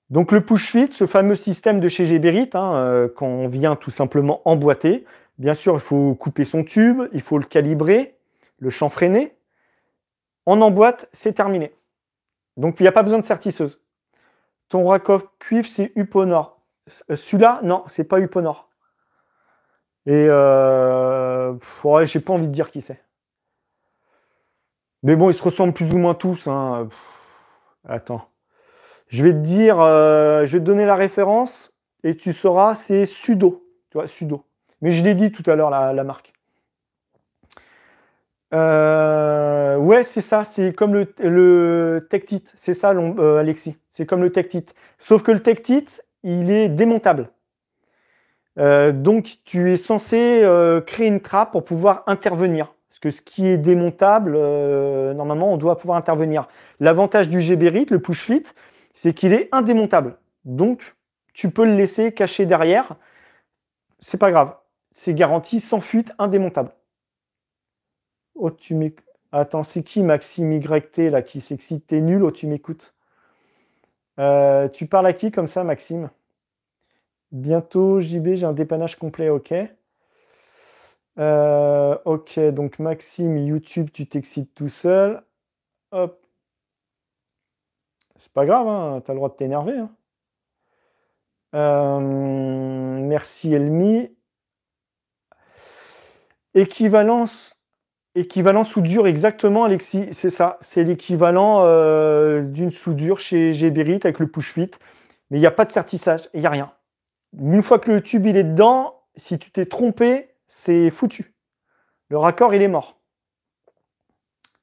Donc le push fit, ce fameux système de chez Géberit, hein, euh, quand on vient tout simplement emboîter, bien sûr, il faut couper son tube, il faut le calibrer, le chanfreiner, On emboîte, c'est terminé. Donc, il n'y a pas besoin de certisseuse. Ton raccord cuivre, c'est Uponor. Euh, celui-là, non, c'est pas Uponor. Et euh, ouais, j'ai pas envie de dire qui c'est. Mais bon, ils se ressemblent plus ou moins tous. Hein. attends. Je vais te dire, euh, je vais te donner la référence et tu sauras, c'est Sudo. Tu vois, Sudo. Mais je l'ai dit tout à l'heure, la marque. Euh, ouais, c'est ça, c'est comme le, le c'est ça euh, Alexis, c'est comme le tectit. Sauf que le tectit, il est démontable. Euh, donc tu es censé créer une trappe pour pouvoir intervenir. Parce que ce qui est démontable, normalement, on doit pouvoir intervenir. L'avantage du Gberit, le push fit, c'est qu'il est indémontable. Donc tu peux le laisser caché derrière. C'est pas grave. C'est garanti sans fuite, indémontable. Oh, Attends, c'est qui Maxime YT là qui s'excite T'es nul, oh, tu m'écoutes. Euh, tu parles à qui comme ça, Maxime Bientôt, JB, j'ai un dépannage complet, ok. Euh, ok, donc Maxime, YouTube, tu t'excites tout seul. Hop. C'est pas grave, hein, t'as le droit de t'énerver. Hein. Euh, merci Elmi. Équivalence Équivalent soudure, exactement, Alexis, c'est ça. C'est l'équivalent euh, d'une soudure chez Géberit avec le push fit. Mais il n'y a pas de sertissage, il n'y a rien. Une fois que le tube il est dedans, si tu t'es trompé, c'est foutu. Le raccord, il est mort.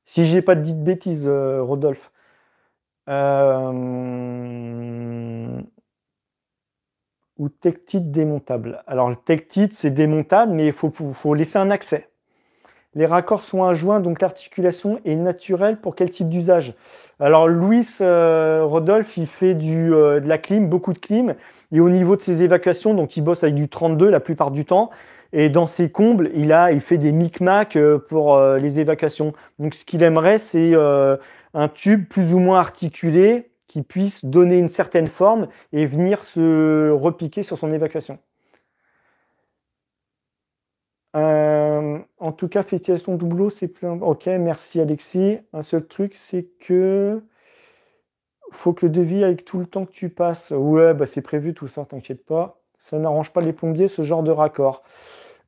Si je n'ai pas dit de bêtises, euh, Rodolphe. Euh, ou tectite démontable. Alors, le tectite, c'est démontable, mais il faut, faut laisser un accès. Les raccords sont joint, donc l'articulation est naturelle pour quel type d'usage Alors Louis euh, Rodolphe, il fait du, euh, de la clim, beaucoup de clim, et au niveau de ses évacuations, donc il bosse avec du 32 la plupart du temps, et dans ses combles, il, a, il fait des micmacs euh, pour les évacuations. Donc ce qu'il aimerait, c'est un tube plus ou moins articulé qui puisse donner une certaine forme et venir se repiquer sur son évacuation. Euh, en tout cas, félicitations Doubleau, c'est plein. Ok, merci Alexis. Un seul truc, c'est que faut que le devis avec tout le temps que tu passes. Ouais, bah c'est prévu tout ça, t'inquiète pas. Ça n'arrange pas les plombiers, ce genre de raccord.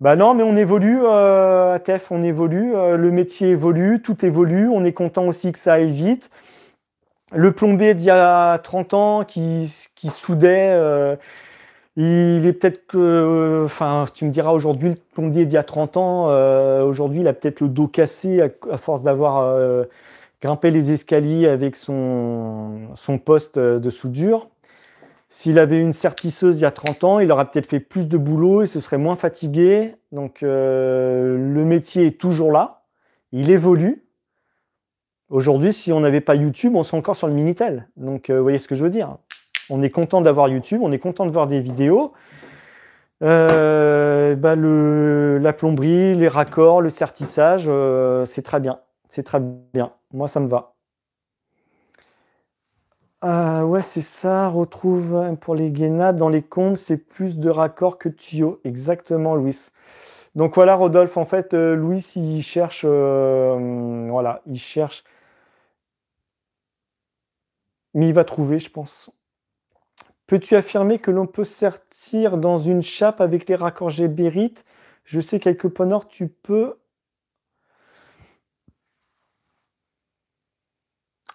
Bah non, mais on évolue, euh, à on évolue, euh, le métier évolue, tout évolue, on est content aussi que ça aille vite. Le plombier d'il y a 30 ans qui, qui soudait euh, il est peut-être que, euh, enfin, tu me diras aujourd'hui, le plombier d'il y a 30 ans, euh, aujourd'hui, il a peut-être le dos cassé à, force d'avoir euh, grimpé les escaliers avec son, son poste de soudure. S'il avait une certisseuse il y a 30 ans, il aurait peut-être fait plus de boulot et se serait moins fatigué. Donc, le métier est toujours là. Il évolue. Aujourd'hui, si on n'avait pas YouTube, on serait encore sur le Minitel. Donc, vous voyez ce que je veux dire on est content d'avoir YouTube, on est content de voir des vidéos. Euh, bah, le, la plomberie, les raccords, le sertissage, euh, c'est très bien. C'est très bien. Moi, ça me va. Euh, ouais, c'est ça. Retrouve pour les gainades dans les comptes c'est plus de raccords que tuyaux. Exactement, Louis. Donc voilà, Rodolphe. En fait, euh, Louis, il cherche. voilà, il cherche. Mais il va trouver, je pense. Peux-tu affirmer que l'on peut sortir dans une chape avec les raccords bérites Je sais points Nord, tu peux.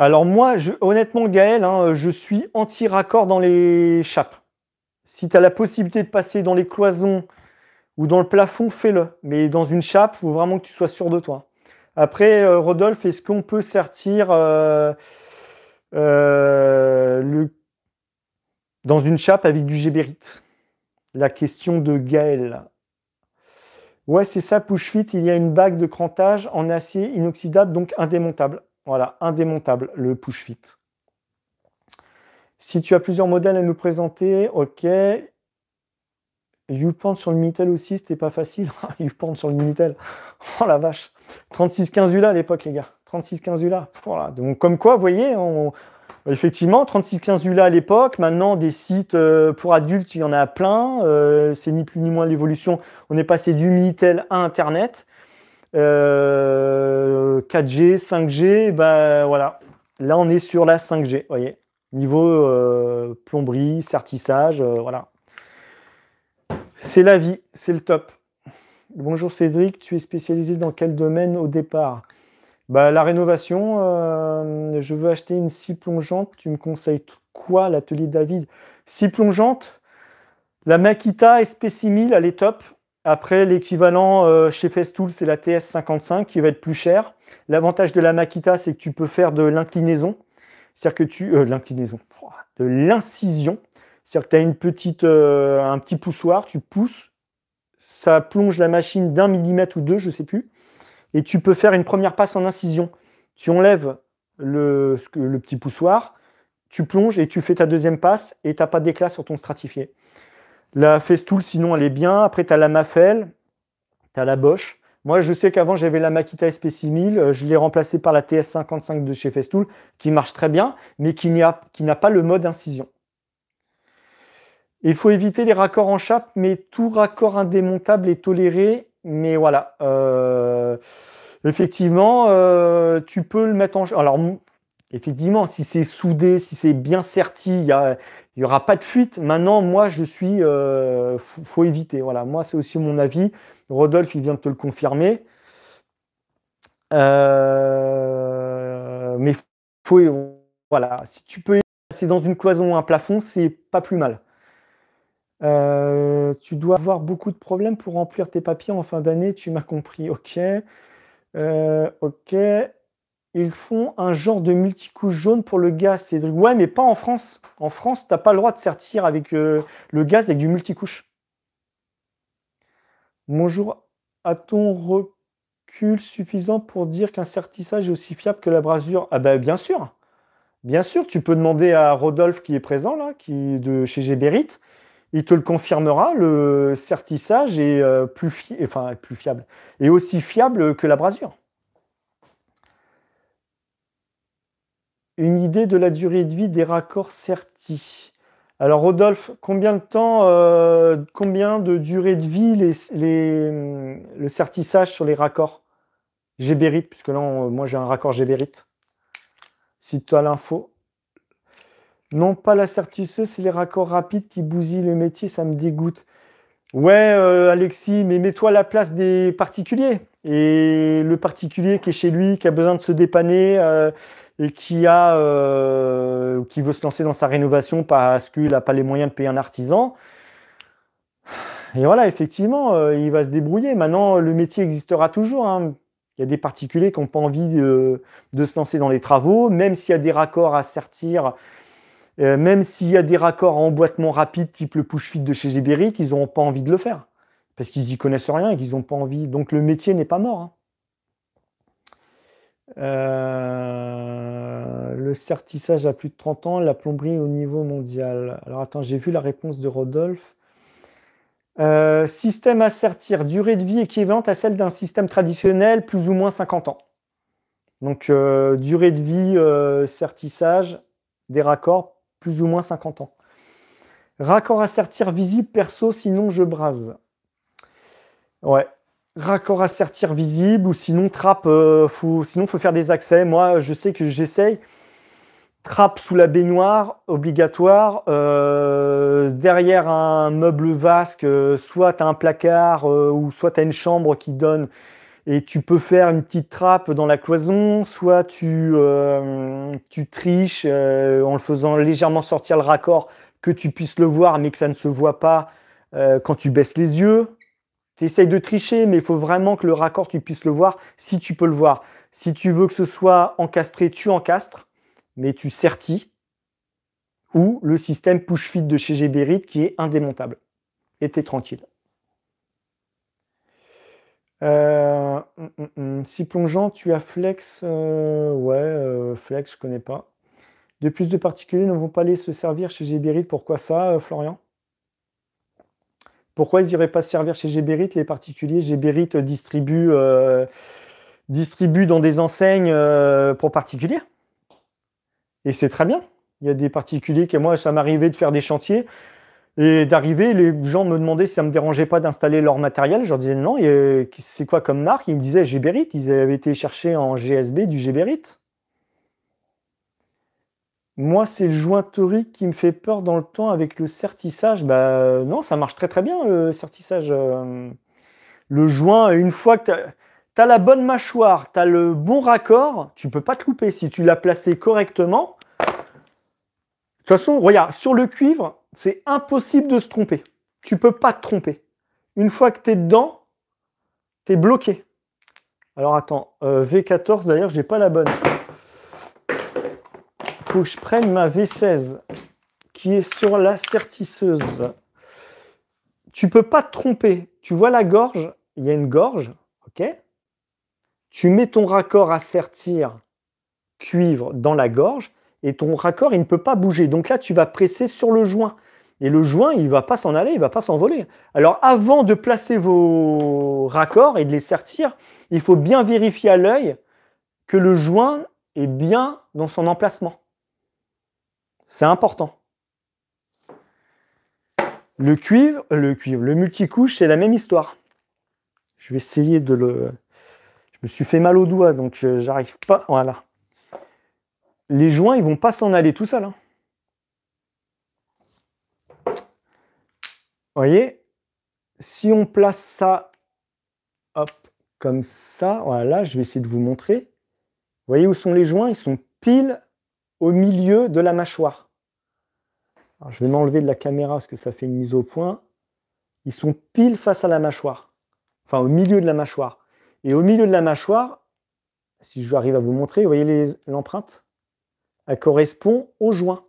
Alors moi, honnêtement, Gaël, hein, je suis anti-raccord dans les chapes. Si tu as la possibilité de passer dans les cloisons ou dans le plafond, fais-le. Mais dans une chape, il faut vraiment que tu sois sûr de toi. Après, euh, Rodolphe, est-ce qu'on peut sortir euh, euh, le dans une chape avec du gébérite. La question de Gaël. Ouais, c'est ça, Pushfit. Il y a une bague de crantage en acier inoxydable, donc indémontable. Voilà, indémontable, le Pushfit. Si tu as plusieurs modèles à nous présenter, ok. YouPorn sur le mitel aussi, c'était pas facile. YouPorn sur le Minitel. Oh la vache. 36 15 ULA à l'époque, les gars. 36 15 ULA. Voilà. Donc, comme quoi, vous voyez, on, bah, effectivement, 15 ULA à l'époque, maintenant des sites euh, pour adultes, il y en a plein. Euh, c'est ni plus ni moins l'évolution. On est passé du Minitel à Internet. 4G, euh, 5G, bah voilà. Là, on est sur la 5G, voyez. Niveau plomberie, sertissage, voilà. C'est la vie, c'est le top. Bonjour Cédric, tu es spécialisé dans quel domaine au départ bah, la rénovation, euh, je veux acheter une scie plongeante. Tu me conseilles quoi, l'atelier David Scie plongeante, la Makita SP6000, elle est top. Après, l'équivalent euh, chez Festool, c'est la TS55 qui va être plus chère. L'avantage de la Makita, c'est que tu peux faire de l'inclinaison. C'est-à-dire que tu. Euh, l'inclinaison. De l'incision. C'est-à-dire que tu as une petite, euh, un petit poussoir, tu pousses, ça plonge la machine d'un millimètre ou deux, je ne sais plus et tu peux faire une première passe en incision. Tu enlèves le, petit poussoir, tu plonges et tu fais ta deuxième passe et tu n'as pas d'éclat sur ton stratifié. La festool, sinon, elle est bien. Après, tu as la Mafel, tu as la Bosch. Moi, je sais qu'avant, j'avais la Makita SP6000. Euh, je l'ai remplacée par la TS55 de chez Festool, qui marche très bien, mais qui n'a pas le mode incision. Il faut éviter les raccords en chape, mais tout raccord indémontable est toléré mais voilà. Euh, effectivement, euh, tu peux le mettre en. Alors, effectivement, si c'est soudé, si c'est bien serti, il n'y aura pas de fuite. Maintenant, moi, je suis. Euh, faut, éviter. Voilà, moi, c'est aussi mon avis. Rodolphe, il vient de te le confirmer. mais faut. Voilà, si tu peux passer dans une cloison ou un plafond, c'est pas plus mal. Euh, tu dois avoir beaucoup de problèmes pour remplir tes papiers en fin d'année, tu m'as compris, ok. Euh, ok. Ils font un genre de multicouche jaune pour le gaz, Cédric. Ouais, mais pas en France. En France, t'as pas le droit de sertir avec euh, le gaz avec du multicouche. Bonjour. A-t-on recul suffisant pour dire qu'un sertissage est aussi fiable que la brasure Ah ben bien sûr. Bien sûr, tu peux demander à Rodolphe qui est présent là, qui de chez Géberit il te le confirmera, le certissage est euh, plus, plus fiable, et aussi fiable que la brasure. Une idée de la durée de vie des raccords certis. Alors Rodolphe, combien de temps, euh, combien de durée de vie les, le certissage sur les raccords Gébérite puisque là, moi j'ai un raccord Gébérite. Si tu as l'info. Non, pas la certitude, c'est les raccords rapides qui bousillent le métier, ça me dégoûte. Ouais, euh, Alexis, mais mets-toi à la place des particuliers. Et le particulier qui est chez lui, qui a besoin de se dépanner euh, et qui, a, euh, qui veut se lancer dans sa rénovation parce qu'il n'a pas les moyens de payer un artisan. Et voilà, effectivement, il va se débrouiller. Maintenant, le métier existera toujours. Hein. Il y a des particuliers qui n'ont pas envie de, se lancer dans les travaux, même s'il y a des raccords à sertir. Euh, même s'il y a des raccords à emboîtement rapide, type le push fit de chez Iberic, ils n'auront pas envie de le faire. Parce qu'ils n'y connaissent rien et qu'ils n'ont pas envie. Donc le métier n'est pas mort. Hein. Euh, le certissage à plus de 30 ans, la plomberie au niveau mondial. Alors attends, j'ai vu la réponse de Rodolphe. Euh, système à certir, durée de vie équivalente à celle d'un système traditionnel, plus ou moins 50 ans. Donc durée de vie, certissage, des raccords, plus ou moins 50 ans. Raccord à sertir visible, perso, sinon je brase. Ouais. Raccord à sertir visible ou sinon trappe, euh, faut, sinon faut faire des accès. Moi, je sais que j'essaye. Trappe sous la baignoire, obligatoire. Euh, derrière un meuble vasque, euh, soit tu as un placard ou soit tu as une chambre qui donne et tu peux faire une petite trappe dans la cloison, soit tu, euh, triches euh, en le faisant légèrement sortir le raccord, que tu puisses le voir, mais que ça ne se voit pas euh, quand tu baisses les yeux. Tu essayes de tricher, mais il faut vraiment que le raccord, tu puisses le voir, si tu peux le voir. Si tu veux que ce soit encastré, tu encastres, mais tu sertis, ou le système push-fit de chez Geberit qui est indémontable. Et tu es tranquille. Euh, hum, hum, hum. si plongeant, tu as flex. Euh, ouais, euh, flex, je connais pas. De plus, de particuliers ne vont pas aller se servir chez Géberit. Pourquoi ça, Florian Pourquoi ils n'iraient pas se servir chez Géberit, les particuliers Géberit distribue, distribue dans des enseignes pour particuliers. Et c'est très bien. Il y a des particuliers que moi, ça m'arrivait de faire des chantiers. Et d'arriver, les gens me demandaient si ça me dérangeait pas d'installer leur matériel. Je leur disais non. c'est quoi comme marque Ils me disaient Géberit. Ils avaient été chercher en GSB du Géberit. Moi, c'est le joint torique qui me fait peur dans le temps avec le certissage. Bah non, ça marche très très bien le certissage. Euh. Le joint, une fois que tu as, la bonne mâchoire, tu as le bon raccord, tu peux pas te louper. Si tu l'as placé correctement, de toute façon, regarde, sur le cuivre, c'est impossible de se tromper. Tu peux pas te tromper. Une fois que tu es dedans, tu es bloqué. Alors attends, euh, V14 d'ailleurs, je n'ai pas la bonne. Faut que je prenne ma V16 qui est sur la sertisseuse. Tu peux pas te tromper. Tu vois la gorge, il y a une gorge, OK Tu mets ton raccord à sertir cuivre dans la gorge et ton raccord, il ne peut pas bouger. Donc là, tu vas presser sur le joint. Et le joint, il ne va pas s'en aller, il ne va pas s'envoler. Alors avant de placer vos raccords et de les sertir, il faut bien vérifier à l'œil que le joint est bien dans son emplacement. C'est important. Le cuivre, le cuivre, le multicouche, c'est la même histoire. Je vais essayer de le... Je me suis fait mal au doigt, donc j'arrive pas... Voilà les joints, ils vont pas s'en aller tout seuls. Hein. Vous voyez Si on place ça hop, comme ça, voilà, je vais essayer de vous montrer. Vous voyez où sont les joints Ils sont pile au milieu de la mâchoire. je vais m'enlever de la caméra parce que ça fait une mise au point. Ils sont pile face à la mâchoire, enfin au milieu de la mâchoire. Et au milieu de la mâchoire, si je à vous montrer, vous voyez l'empreinte correspond au joint.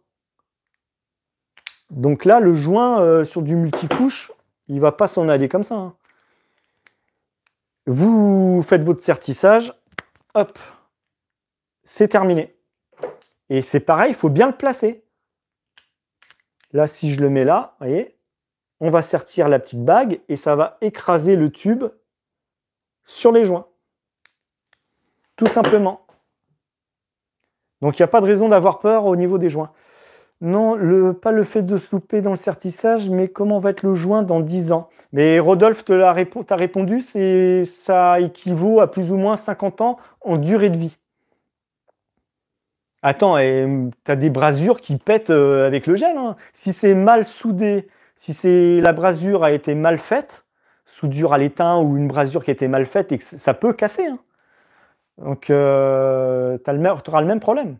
Donc là, le joint euh, sur du multicouche, il va pas s'en aller comme ça. Hein. Vous faites votre sertissage, hop, c'est terminé. Et c'est pareil, il faut bien le placer. Là, si je le mets là, voyez, on va sertir la petite bague et ça va écraser le tube sur les joints. Tout simplement. Donc il n'y a pas de raison d'avoir peur au niveau des joints. Non, le, pas le fait de souper dans le sertissage, mais comment va être le joint dans 10 ans Mais Rodolphe te l'a t'a répondu, c'est ça équivaut à plus ou moins 50 ans en durée de vie. Attends, tu as des brasures qui pètent euh, avec le gel. Hein. Si c'est mal soudé, si c'est la brasure a été mal faite, soudure à l'étain ou une brasure qui a été mal faite, et ça peut casser. Hein. Donc, euh, tu auras le même problème.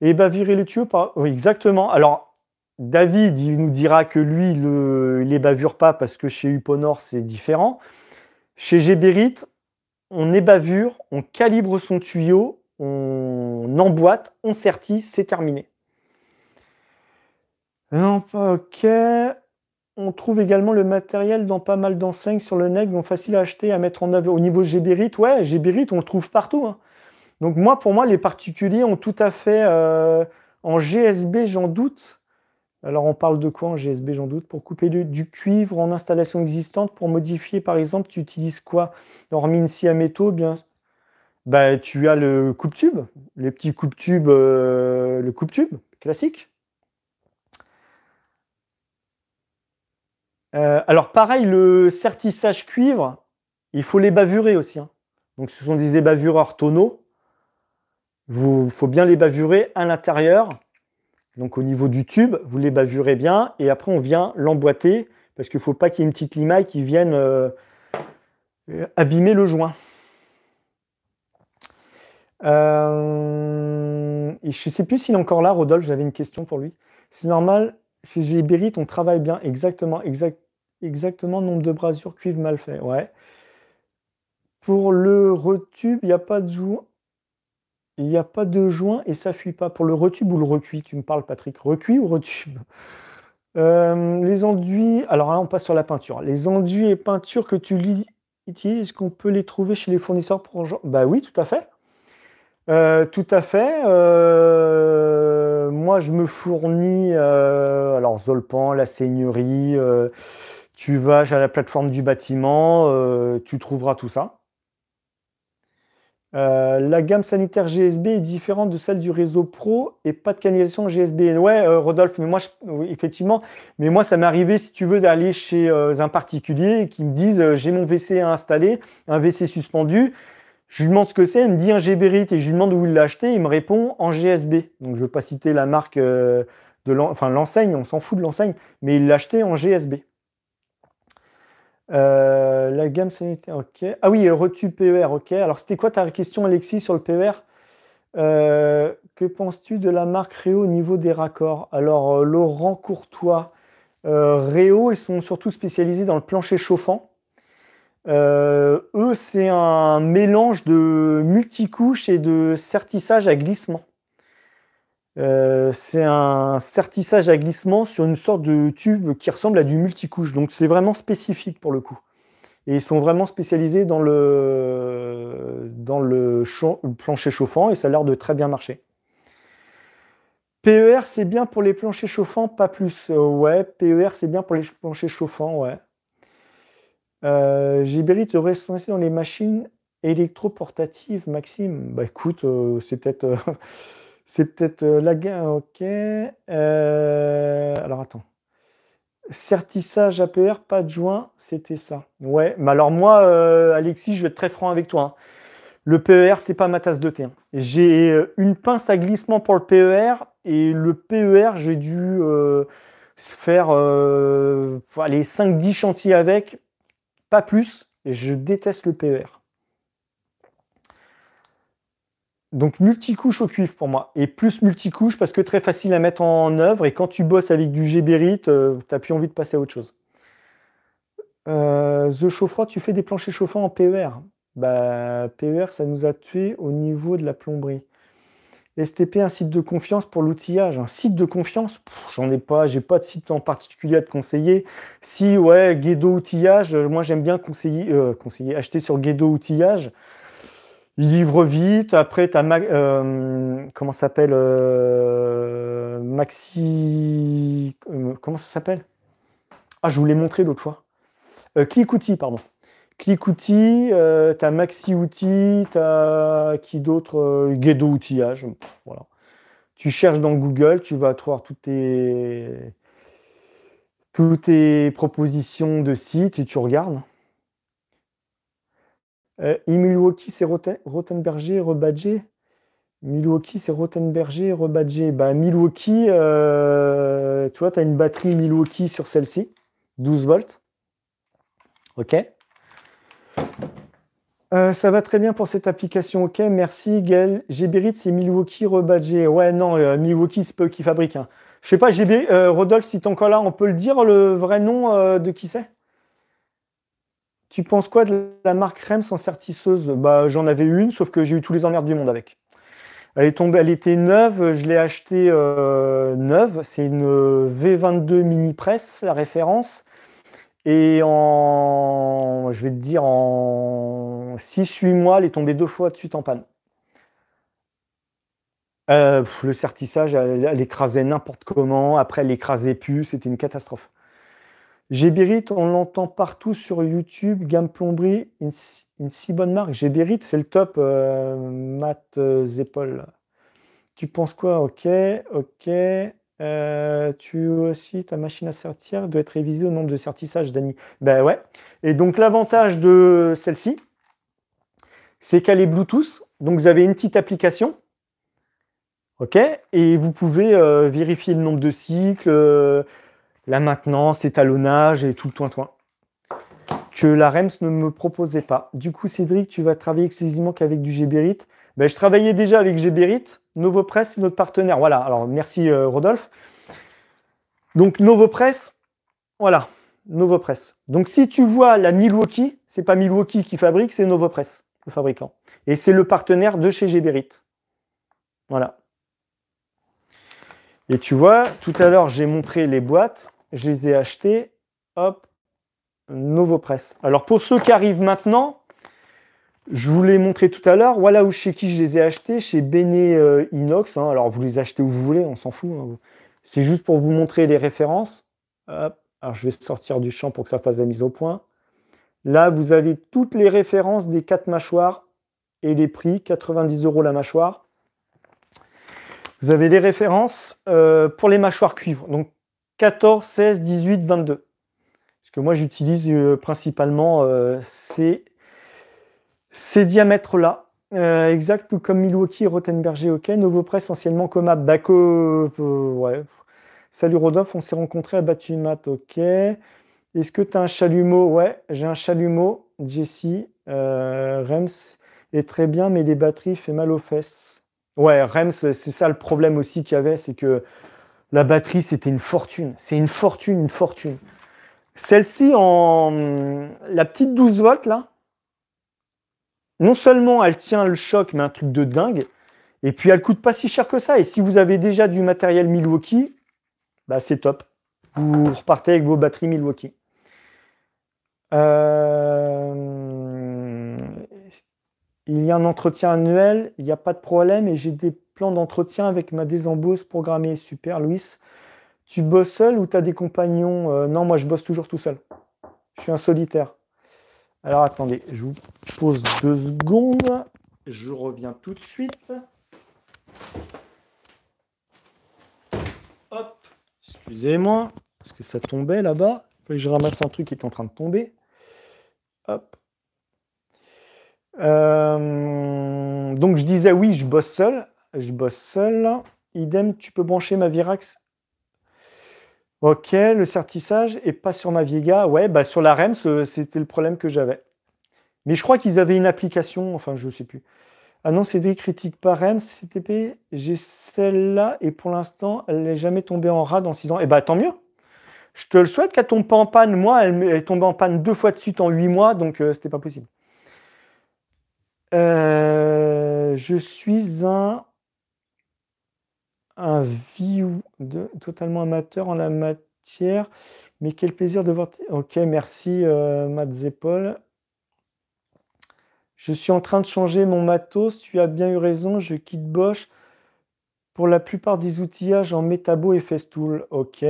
Et bah, les tuyaux, pas. Oui, exactement. Alors, David, il nous dira que lui, le, il les bavure pas parce que chez Uponor, c'est différent. Chez gébérite, on ébavure, on calibre son tuyau, on emboîte, on sertit, c'est terminé. Non, euh, OK on trouve également le matériel dans pas mal d'enseignes sur le net, donc facile à acheter, à mettre en œuvre. Au niveau Gébérite, ouais, Gébérite, on le trouve partout. Hein. Donc moi, pour moi, les particuliers ont tout à fait... Euh, en GSB, j'en doute. Alors on parle de quoi en GSB, j'en doute Pour couper du, cuivre en installation existante, pour modifier, par exemple, tu utilises quoi Hormis une à métaux, bien... Bah, tu as le coupe-tube, les petits coupe-tubes, euh, le coupe-tube classique. Euh, alors pareil, le sertissage cuivre, il faut les bavurer aussi. Hein. Donc ce sont des ébavureurs tonneaux. Il faut bien les bavurer à l'intérieur. Donc au niveau du tube, vous les bavurez bien et après on vient l'emboîter parce qu'il ne faut pas qu'il y ait une petite limaille qui vienne euh, abîmer le joint. Euh, et je ne sais plus s'il est encore là, Rodolphe, j'avais une question pour lui. C'est normal si j'ai bérite, on travaille bien. Exactement, exactement. Nombre de brasures, cuivre mal fait. Ouais. Pour le retube, il n'y a pas de joint. Il n'y a pas de joint et ça fuit pas. Pour le retube ou le recuit, tu me parles, Patrick. Recuit ou retube euh, Les enduits. Alors là, on passe sur la peinture. Les enduits et peintures que tu utilises, est qu'on peut les trouver chez les fournisseurs pour Bah oui, tout à fait. Euh, tout à fait. Euh, euh, moi, je me fournis, euh, alors Zolpan, la Seigneurie, euh, tu vas à la plateforme du bâtiment, tu trouveras tout ça. la gamme sanitaire GSB est différente de celle du réseau pro et pas de canalisation GSB. Ouais, Rodolphe, mais moi, effectivement, mais moi, ça m'est arrivé, si tu veux, d'aller chez un particulier qui me disent j'ai mon WC à installer, un WC suspendu. Je lui demande ce que c'est, elle me dit un Géberit et je lui demande où il l'a acheté, il me répond en GSB. Donc je ne veux pas citer la marque euh, de l'enseigne, on s'en fout de l'enseigne, mais il l'a acheté en GSB. Euh, la gamme sanitaire, ok. Ah oui, retu PER, ok. Alors c'était quoi ta question Alexis sur le PER euh, que penses-tu de la marque Réo au niveau des raccords Alors, Laurent Courtois, euh, Réo, ils sont surtout spécialisés dans le plancher chauffant. Euh, eux, c'est un mélange de multicouches et de sertissage à glissement. Euh, c'est un sertissage à glissement sur une sorte de tube qui ressemble à du multicouche. Donc c'est vraiment spécifique pour le coup. Et ils sont vraiment spécialisés dans le, dans le, plancher chauffant et ça a l'air de très bien marcher. PER, c'est bien pour les planchers chauffants, pas plus. Euh, ouais, PER, c'est bien pour les planchers chauffants, ouais. Euh, « J'ai Gibéry te reste dans les machines électroportatives, Maxime. Bah écoute, euh, c'est peut-être euh, c'est peut-être la gain, ok. alors attends. Certissage APR, pas de joint, c'était ça. Ouais, mais alors moi, Alexis, je vais être très franc avec toi. Hein. Le PER, c'est pas ma tasse de thé. Hein. J'ai une pince à glissement pour le PER et le PER, j'ai dû faire les 5-10 chantiers avec pas plus, et je déteste le PER. Donc multicouche au cuivre pour moi. Et plus multicouche parce que très facile à mettre en œuvre. Et quand tu bosses avec du gébérite, euh, tu n'as plus envie de passer à autre chose. Euh, The Chauffroid, tu fais des planchers chauffants en PER. Bah, PER, ça nous a tués au niveau de la plomberie. STP, un site de confiance pour l'outillage. Un site de confiance, j'en ai pas, j'ai pas de site en particulier à te conseiller. Si, ouais, Guedo Outillage, euh, moi j'aime bien conseiller, euh, conseiller, acheter sur Guedo Outillage. livre vite, après t'as, euh, comment ça s'appelle, euh, Maxi, comment ça s'appelle Ah, je vous l'ai montré l'autre fois. Click Outils, pardon. Click-outils, euh, tu as Maxi-outils, tu as qui d'autre euh, ghetto outillage. Voilà. Tu cherches dans Google, tu vas trouver toutes tes, propositions de sites et tu regardes. Euh, Milwaukee, c'est Rottenberger, Rotenberger, Milwaukee, c'est Rotenberger, Rebadger bah, Milwaukee, tu vois, tu as une batterie Milwaukee sur celle-ci, 12 volts. OK euh, ça va très bien pour cette application, ok, merci Gaël. Géberit, c'est Milwaukee rebadgé. Ouais, non, euh, Milwaukee, c'est eux qui fabrique. Hein. Je sais pas, GB, euh, Rodolphe, si t'es encore là, on peut le dire, le vrai nom de qui c'est Tu penses quoi de la marque Rems sans certisseuse Bah, j'en avais une, sauf que j'ai eu tous les emmerdes du monde avec. Elle, est tombée, elle était neuve, je l'ai achetée neuve. C'est une V22 mini press, la référence. Et en, je vais te dire, en 6-8 mois, elle est tombée deux fois de suite en panne. Euh, le certissage elle, écrasait n'importe comment. Après, elle écrasait plus. C'était une catastrophe. Gébérite, on l'entend partout sur YouTube, gamme plomberie, une, si bonne marque. Gébérite, c'est le top, euh, Matt euh, Tu penses quoi Ok, ok. Euh, tu aussi, ta machine à sortir doit être révisée au nombre de sertissages, Dani. Ben ouais. Et donc, l'avantage de celle-ci, c'est qu'elle est Bluetooth. Donc, vous avez une petite application. OK Et vous pouvez euh, vérifier le nombre de cycles, euh, la maintenance, étalonnage et tout le toin-toin. Que la REMS ne me proposait pas. Du coup, Cédric, tu vas travailler exclusivement qu'avec du Géberit. Ben, je travaillais déjà avec Géberit, Novopress, notre partenaire. Voilà, alors merci euh, Rodolphe. Donc Novopress, voilà, Press. Donc si tu vois la Milwaukee, c'est pas Milwaukee qui fabrique, c'est Novopress, le fabricant. Et c'est le partenaire de chez Géberit. Voilà. Et tu vois, tout à l'heure, j'ai montré les boîtes, je les ai achetées, hop, Novopress. Alors pour ceux qui arrivent maintenant, je vous l'ai montré tout à l'heure, voilà où chez qui je les ai achetés, chez Bene euh, Inox. Hein. alors vous les achetez où vous voulez, on s'en fout. Hein. C'est juste pour vous montrer les références. Alors je vais sortir du champ pour que ça fasse la mise au point. Là, vous avez toutes les références des quatre mâchoires et les prix, 90 euros la mâchoire. Vous avez les références euh, pour les mâchoires cuivre, donc 14, 16, 18, 22. Parce que moi, j'utilise euh, principalement ces ces diamètres-là, euh, exact, tout comme Milwaukee, Rottenberger, ok. press anciennement Coma, Baco, euh, ouais. Salut Rodolphe, on s'est rencontrés à Mat, ok. Est-ce que tu as un chalumeau Ouais, j'ai un chalumeau, Jessie. Euh, Rems est très bien, mais les batteries fait mal aux fesses. Ouais, Rems, c'est ça le problème aussi qu'il y avait, c'est que la batterie, c'était une fortune. C'est une fortune, une fortune. Celle-ci, en la petite 12 volts, là, non seulement elle tient le choc, mais un truc de dingue, et puis elle coûte pas si cher que ça. Et si vous avez déjà du matériel Milwaukee, bah c'est top. Vous repartez avec vos batteries Milwaukee. Euh, il y a un entretien annuel, il n'y a pas de problème, et j'ai des plans d'entretien avec ma désembosse programmée. Super, Louis. Tu bosses seul ou tu as des compagnons euh, Non, moi je bosse toujours tout seul. Je suis un solitaire. Alors attendez, je vous pose deux secondes. Je reviens tout de suite. Hop, excusez-moi, parce que ça tombait là-bas. Il fallait que je ramasse un truc qui est en train de tomber. Hop. Euh, donc je disais oui, je bosse seul. Je bosse seul. Idem, tu peux brancher ma Virax Ok, le certissage et pas sur ma viega Ouais, bah sur la REMS, euh, c'était le problème que j'avais. Mais je crois qu'ils avaient une application, enfin je ne sais plus. Ah non, c'est des critiques par REMS, CTP. J'ai celle-là et pour l'instant, elle n'est jamais tombée en rade en 6 ans. Eh bah tant mieux. Je te le souhaite qu'elle tombe pas en panne. Moi, elle est tombée en panne deux fois de suite en 8 mois, donc ce euh, c'était pas possible. Euh, je suis un un vieux totalement amateur en la matière. Mais quel plaisir de voir. Ok, merci euh, et paul Je suis en train de changer mon matos. Tu as bien eu raison. Je quitte Bosch pour la plupart des outillages en métabo et festool. Ok.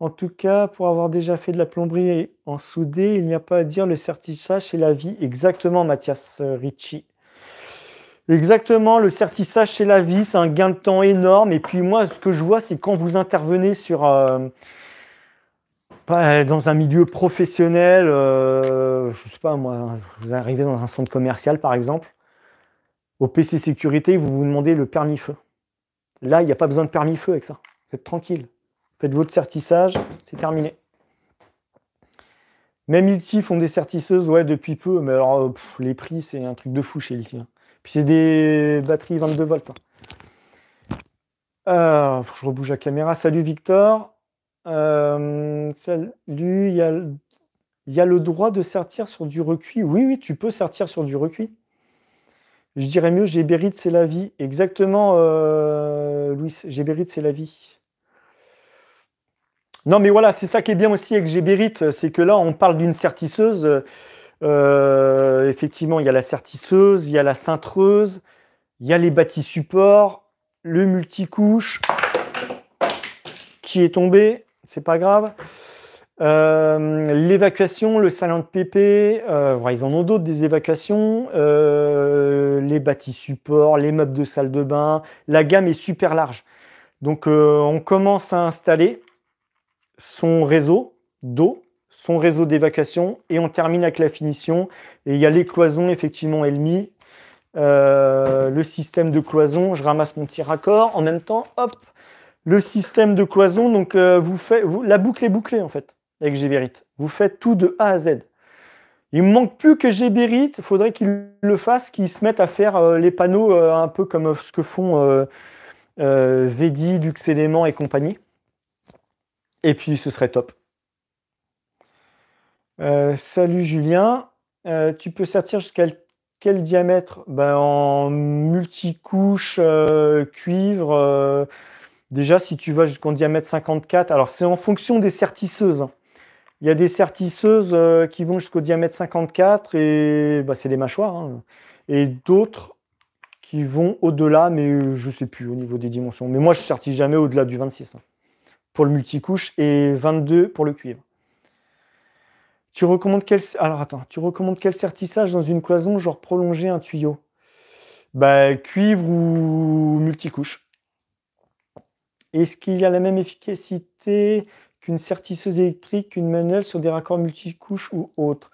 En tout cas, pour avoir déjà fait de la plomberie en soudé, il n'y a pas à dire le certissage, c'est la vie. Exactement, Mathias Ricci. Exactement, le certissage chez la vie, c'est un gain de temps énorme. Et puis moi, ce que je vois, c'est quand vous intervenez sur euh, bah, dans un milieu professionnel, euh, je sais pas moi, vous arrivez dans un centre commercial par exemple, au PC sécurité, vous vous demandez le permis feu. Là, il n'y a pas besoin de permis feu avec ça. Vous êtes tranquille. Faites votre certissage, c'est terminé. Même ils font des certisseuses, ouais, depuis peu, mais alors euh, les prix, c'est un truc de fou chez Ilti. Hein. Puis c'est des batteries 22 volts. Hein. Ah, je rebouge la caméra. Salut Victor. Euh, salut, il y, a, le droit de sortir sur du recuit. Oui, oui, tu peux sortir sur du recuit. Je dirais mieux, Gébérite, c'est la vie. Exactement, euh, Louis, Gébérite, c'est la vie. Non, mais voilà, c'est ça qui est bien aussi avec Gébérite, c'est que là, on parle d'une certisseuse. Euh, effectivement, il y a la sertisseuse, il y a la cintreuse, il y a les bâtis supports, le multicouche qui est tombé, c'est pas grave. Euh, l'évacuation, le salon de pépé, euh, ils en ont d'autres des évacuations, les bâtis supports, les meubles de salle de bain, la gamme est super large. Donc on commence à installer son réseau d'eau son réseau d'évacuation et on termine avec la finition. Et il y a les cloisons effectivement Elmi, euh, le système de cloison. Je ramasse mon petit raccord en même temps. Hop, le système de cloison. Donc euh, vous faites, la boucle est bouclée en fait avec Géberit, Vous faites tout de A à Z. Il me manque plus que Géberit, Il faudrait qu'il le fasse, qu'il se mette à faire euh, les panneaux un peu comme ce que font Vedi, Luxe et compagnie. Et puis ce serait top. Euh, salut Julien, euh, tu peux sortir jusqu'à quel diamètre ben, En multicouche, euh, cuivre. déjà, si tu vas jusqu'en diamètre 54, alors c'est en fonction des sertisseuses. Hein. Il y a des sertisseuses qui vont jusqu'au diamètre 54 et bah, c'est les mâchoires. Hein, et d'autres qui vont au-delà, mais je ne sais plus au niveau des dimensions. Mais moi, je ne sortis jamais au-delà du 26 hein, pour le multicouche et 22 pour le cuivre. Tu recommandes quel alors attends, tu recommandes quel sertissage dans une cloison, genre prolonger un tuyau bah, cuivre ou multicouche. Est-ce qu'il y a la même efficacité qu'une sertisseuse électrique, qu'une manuelle sur des raccords multicouches ou autres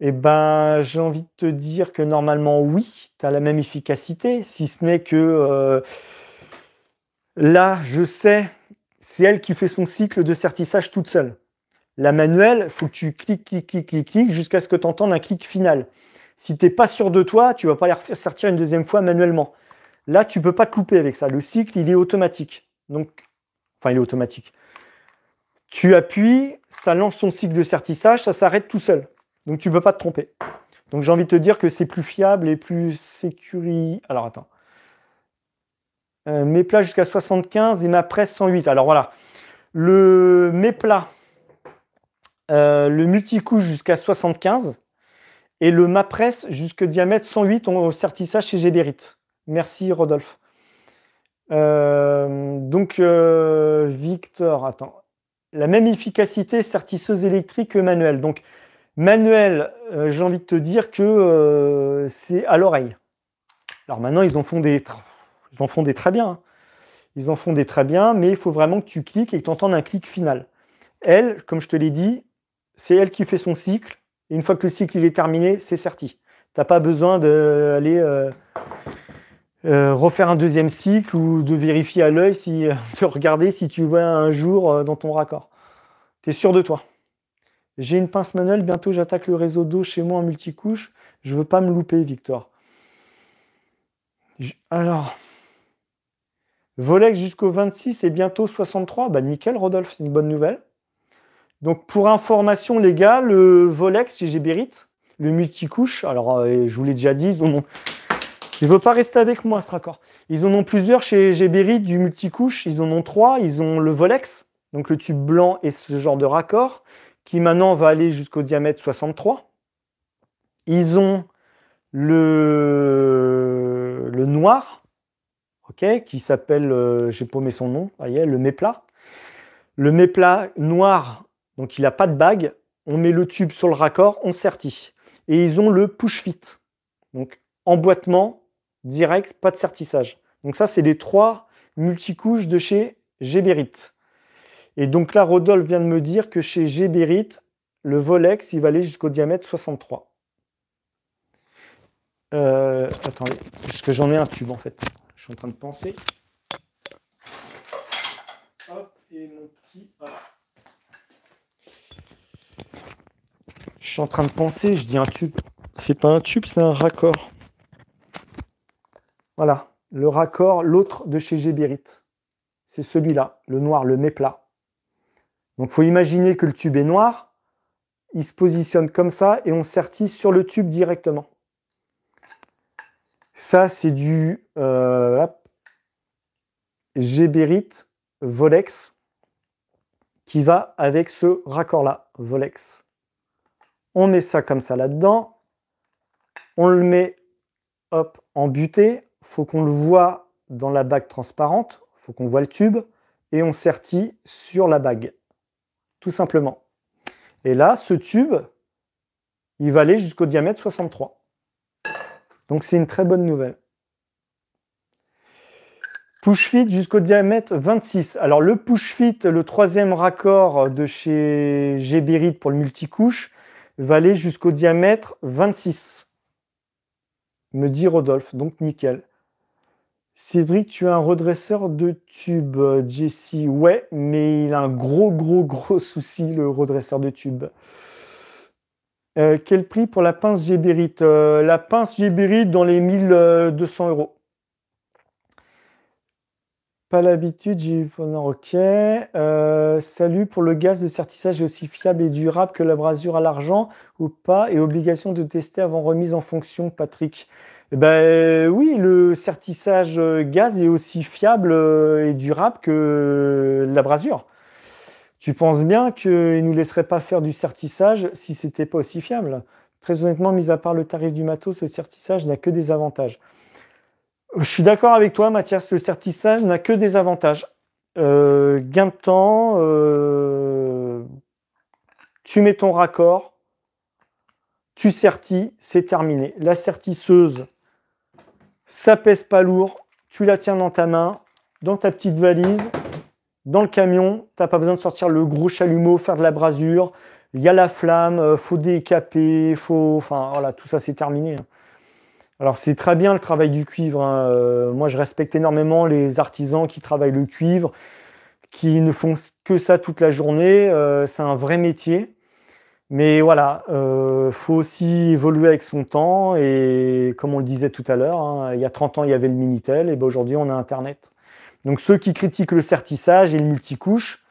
Eh ben, j'ai envie de te dire que normalement oui, tu as la même efficacité, si ce n'est que euh, là, je sais, c'est elle qui fait son cycle de sertissage toute seule. La manuelle, faut que tu cliques, cliques, cliques, cliques, jusqu'à ce que tu entendes un clic final. Si tu n'es pas sûr de toi, tu ne vas pas y ressortir une deuxième fois manuellement. Là, tu ne peux pas te louper avec ça. Le cycle, il est automatique. Donc, enfin, il est automatique. Tu appuies, ça lance son cycle de certissage, ça s'arrête tout seul. Donc, tu ne peux pas te tromper. Donc, j'ai envie de te dire que c'est plus fiable et plus sécurisé. Alors, attends. Euh, mes plats jusqu'à 75 et ma presse 108. Alors, voilà. Le mes plats euh, le multicouche jusqu'à 75 et le MAPRESS jusqu'au diamètre 108 au certissage chez Géberit. Merci Rodolphe. Euh, donc euh, Victor, attends. La même efficacité certisseuse électrique que manuel. Donc manuel, j'ai envie de te dire que c'est à l'oreille. Alors maintenant, ils en font des, ils en font des très bien. Hein. Ils en font des très bien, mais il faut vraiment que tu cliques et que tu entendes un clic final. Elle, comme je te l'ai dit, c'est elle qui fait son cycle. Et une fois que le cycle est terminé, c'est certi. T'as pas besoin d'aller euh, euh, refaire un deuxième cycle ou de vérifier à l'œil si euh, de regarder si tu vois un jour dans ton raccord. Tu es sûr de toi. J'ai une pince manuelle, bientôt j'attaque le réseau d'eau chez moi en multicouche. Je veux pas me louper, Victor. Alors, Volex jusqu'au 26 et bientôt 63. Bah nickel, Rodolphe, c'est une bonne nouvelle. Donc, pour information, les gars, le Volex chez Géberit, le multicouche, alors euh, je vous l'ai déjà dit, ils en ont... Il ne veut pas rester avec moi ce raccord. Ils en ont plusieurs chez Gébérite, du multicouche, ils en ont trois. Ils ont le Volex, donc le tube blanc et ce genre de raccord, qui maintenant va aller jusqu'au diamètre 63. Ils ont le, le noir, ok, qui s'appelle, euh, J'ai pas paumé son nom, voyez, le méplat. Le méplat noir donc il n'a pas de bague, on met le tube sur le raccord, on sertit. Et ils ont le push fit. Donc emboîtement direct, pas de sertissage. Donc ça, c'est les trois multicouches de chez Géberit. Et donc là, Rodolphe vient de me dire que chez Géberit, le Volex, il va aller jusqu'au diamètre 63. Euh, attendez, parce que j'en ai un tube en fait. Je suis en train de penser. Hop, et mon petit... Je suis en train de penser, je dis un tube. C'est pas un tube, c'est un raccord. Voilà, le raccord, l'autre de chez Geberit. C'est celui-là, le noir, le méplat. Donc, faut imaginer que le tube est noir, il se positionne comme ça et on sertit sur le tube directement. Ça, c'est du euh, Volex qui va avec ce raccord-là, Volex on met ça comme ça là-dedans, on le met hop, en butée, faut qu'on le voit dans la bague transparente, faut qu'on voit le tube, et on sertit sur la bague, tout simplement. Et là, ce tube, il va aller jusqu'au diamètre 63. Donc c'est une très bonne nouvelle. Push fit jusqu'au diamètre 26. Alors le push fit, le troisième raccord de chez Geberit pour le multicouche, va aller jusqu'au diamètre 26, me dit Rodolphe, donc nickel. Cédric, tu as un redresseur de tube, Jesse. Ouais, mais il a un gros, gros, gros souci, le redresseur de tube. Euh, quel prix pour la pince Gébérite euh, La pince Gébérite dans les 1200 euh, euros. Pas l'habitude, j'ai eu. ok. Euh, salut, pour le gaz, de certissage est aussi fiable et durable que la brasure à l'argent ou pas Et obligation de tester avant remise en fonction, Patrick eh ben, oui, le certissage euh, gaz est aussi fiable euh, et durable que la brasure. Tu penses bien qu'il ne nous laisserait pas faire du certissage si ce c'était pas aussi fiable. Très honnêtement, mis à part le tarif du matos, ce certissage n'a que des avantages. Je suis d'accord avec toi, Mathias. Le certissage n'a que des avantages. Euh, gain de temps, euh, tu mets ton raccord, tu sertis, c'est terminé. La sertisseuse, ça pèse pas lourd, tu la tiens dans ta main, dans ta petite valise, dans le camion, t'as pas besoin de sortir le gros chalumeau, faire de la brasure, il y a la flamme, euh, faut décaper, faut... Enfin, voilà, tout ça, c'est terminé. Hein. Alors c'est très bien le travail du cuivre. Hein. Euh, moi je respecte énormément les artisans qui travaillent le cuivre, qui ne font que ça toute la journée. Euh, c'est un vrai métier. Mais voilà, il euh, faut aussi évoluer avec son temps. Et comme on le disait tout à l'heure, hein, il y a 30 ans, il y avait le Minitel. Et ben, aujourd'hui, on a Internet. Donc ceux qui critiquent le certissage et le multicouche,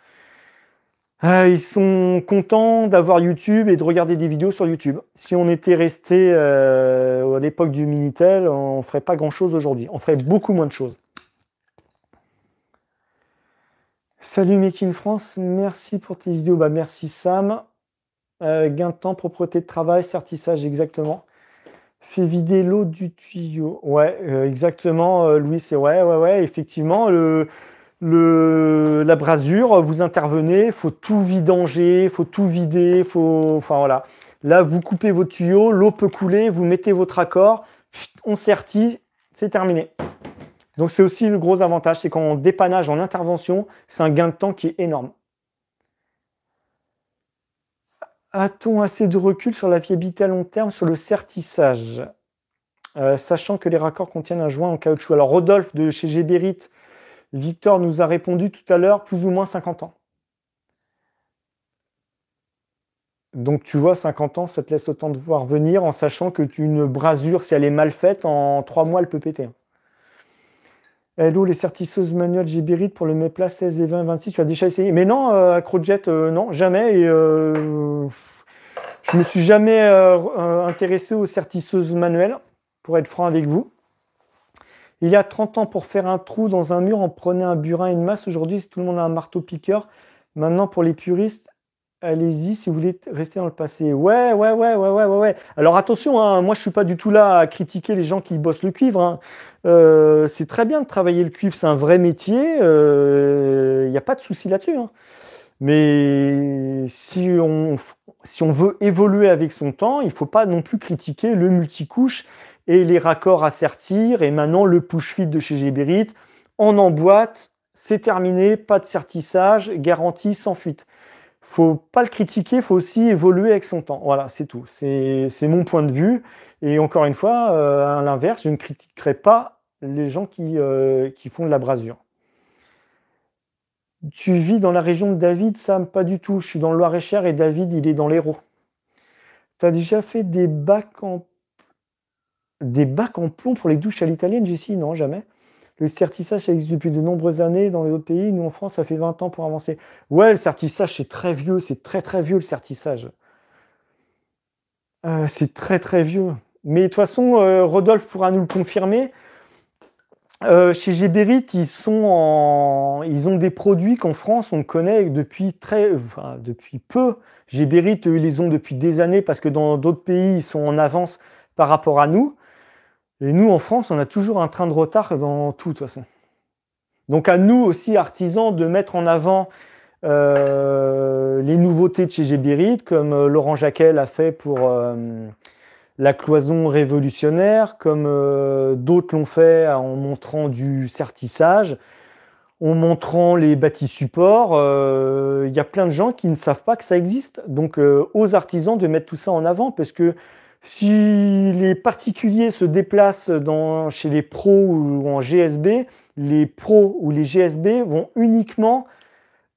ah, ils sont contents d'avoir YouTube et de regarder des vidéos sur YouTube. Si on était resté euh, à l'époque du Minitel, on ne ferait pas grand-chose aujourd'hui. On ferait beaucoup moins de choses. Salut Mekin France, merci pour tes vidéos. Bah, merci Sam. Euh, gain de temps, propreté de travail, certissage, exactement. Fait vider l'eau du tuyau. Ouais, euh, exactement, Louis, c'est ouais, ouais, ouais, effectivement. Le, la brasure, vous intervenez, faut tout vidanger, il faut tout vider, faut, enfin voilà. Là, vous coupez vos tuyaux, l'eau peut couler, vous mettez votre raccord, on sertit, c'est terminé. Donc c'est aussi le gros avantage, c'est qu'en dépannage, en intervention, c'est un gain de temps qui est énorme. A-t-on assez de recul sur la fiabilité à long terme sur le sertissage euh, Sachant que les raccords contiennent un joint en caoutchouc. Alors Rodolphe de chez Géberit, Victor nous a répondu tout à l'heure, plus ou moins 50 ans. Donc tu vois, 50 ans, ça te laisse autant de voir venir en sachant que tu, une brasure, si elle est mal faite, en 3 mois, elle peut péter. Hein. Hello, les certisseuses manuelles Gibirite pour le Mepla 16 et 20 26, tu as déjà essayé. Mais non, euh, euh non, jamais. Et, euh, je me suis jamais euh, intéressé aux certisseuses manuelles, pour être franc avec vous. Il y a 30 ans, pour faire un trou dans un mur, on prenait un burin et une masse. Aujourd'hui, tout le monde a un marteau-piqueur. Maintenant, pour les puristes, allez-y si vous voulez rester dans le passé. Ouais, ouais, ouais, ouais, ouais, ouais. Alors attention, hein, moi je suis pas du tout là à critiquer les gens qui bossent le cuivre. Hein. Euh, c'est très bien de travailler le cuivre, c'est un vrai métier. Il euh, n'y a pas de souci là-dessus. Hein. Mais si on, si on veut évoluer avec son temps, il ne faut pas non plus critiquer le multicouche et les raccords à sertir. Et maintenant, le push fit de chez Géberit, on emboîte, c'est terminé, pas de sertissage, garantie sans fuite. Faut pas le critiquer, faut aussi évoluer avec son temps. Voilà, c'est tout. C'est mon point de vue. Et encore une fois, euh, à l'inverse, je ne critiquerai pas les gens qui, euh, qui font de la brasure. Tu vis dans la région de David, Sam Pas du tout. Je suis dans le Loir-et-Cher et David, il est dans l'Hérault. Tu as déjà fait des bacs en des bacs en plomb pour les douches à l'italienne J'ai non, jamais. Le certissage, ça existe depuis de nombreuses années dans les autres pays. Nous, en France, ça fait 20 ans pour avancer. Ouais, le certissage, c'est très vieux. C'est très, très vieux, le certissage. Euh, c'est très, très vieux. Mais de toute façon, euh, Rodolphe pourra nous le confirmer. Euh, chez Géberit, ils, sont ils ont des produits qu'en France, on connaît depuis, très... depuis peu. Géberit, eux, ils les ont depuis des années parce que dans d'autres pays, ils sont en avance par rapport à nous. Et nous, en France, on a toujours un train de retard dans tout, de toute façon. Donc à nous aussi, artisans, de mettre en avant euh, les nouveautés de chez Gébirid, comme euh, Laurent Jacquel a fait pour euh, la cloison révolutionnaire, comme d'autres l'ont fait en montrant du sertissage, en montrant les bâtis supports. Il y a plein de gens qui ne savent pas que ça existe. Donc aux artisans de mettre tout ça en avant, parce que si les particuliers se déplacent chez les pros ou en GSB, les pros ou les GSB vont uniquement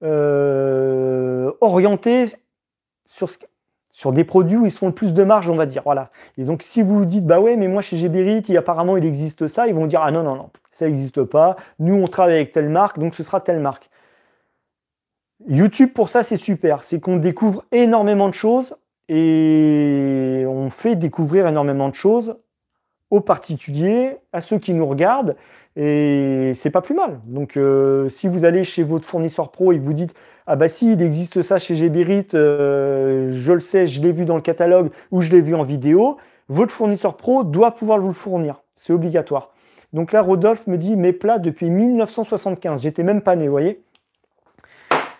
euh, orienter sur, des produits où ils se font le plus de marge, on va dire. Voilà. Et donc, si vous dites, bah ouais, mais moi chez Géberit, apparemment il existe ça, ils vont dire, ah non, non, non, ça n'existe pas. Nous, on travaille avec telle marque, donc ce sera telle marque. YouTube, pour ça, c'est super. C'est qu'on découvre énormément de choses et on fait découvrir énormément de choses aux particuliers, à ceux qui nous regardent, et c'est pas plus mal. Donc, euh, si vous allez chez votre fournisseur pro et que vous dites Ah, bah si, il existe ça chez Gébérit, euh, je le sais, je l'ai vu dans le catalogue ou je l'ai vu en vidéo, votre fournisseur pro doit pouvoir vous le fournir. C'est obligatoire. Donc là, Rodolphe me dit Mes plats depuis 1975. J'étais même pas né, vous voyez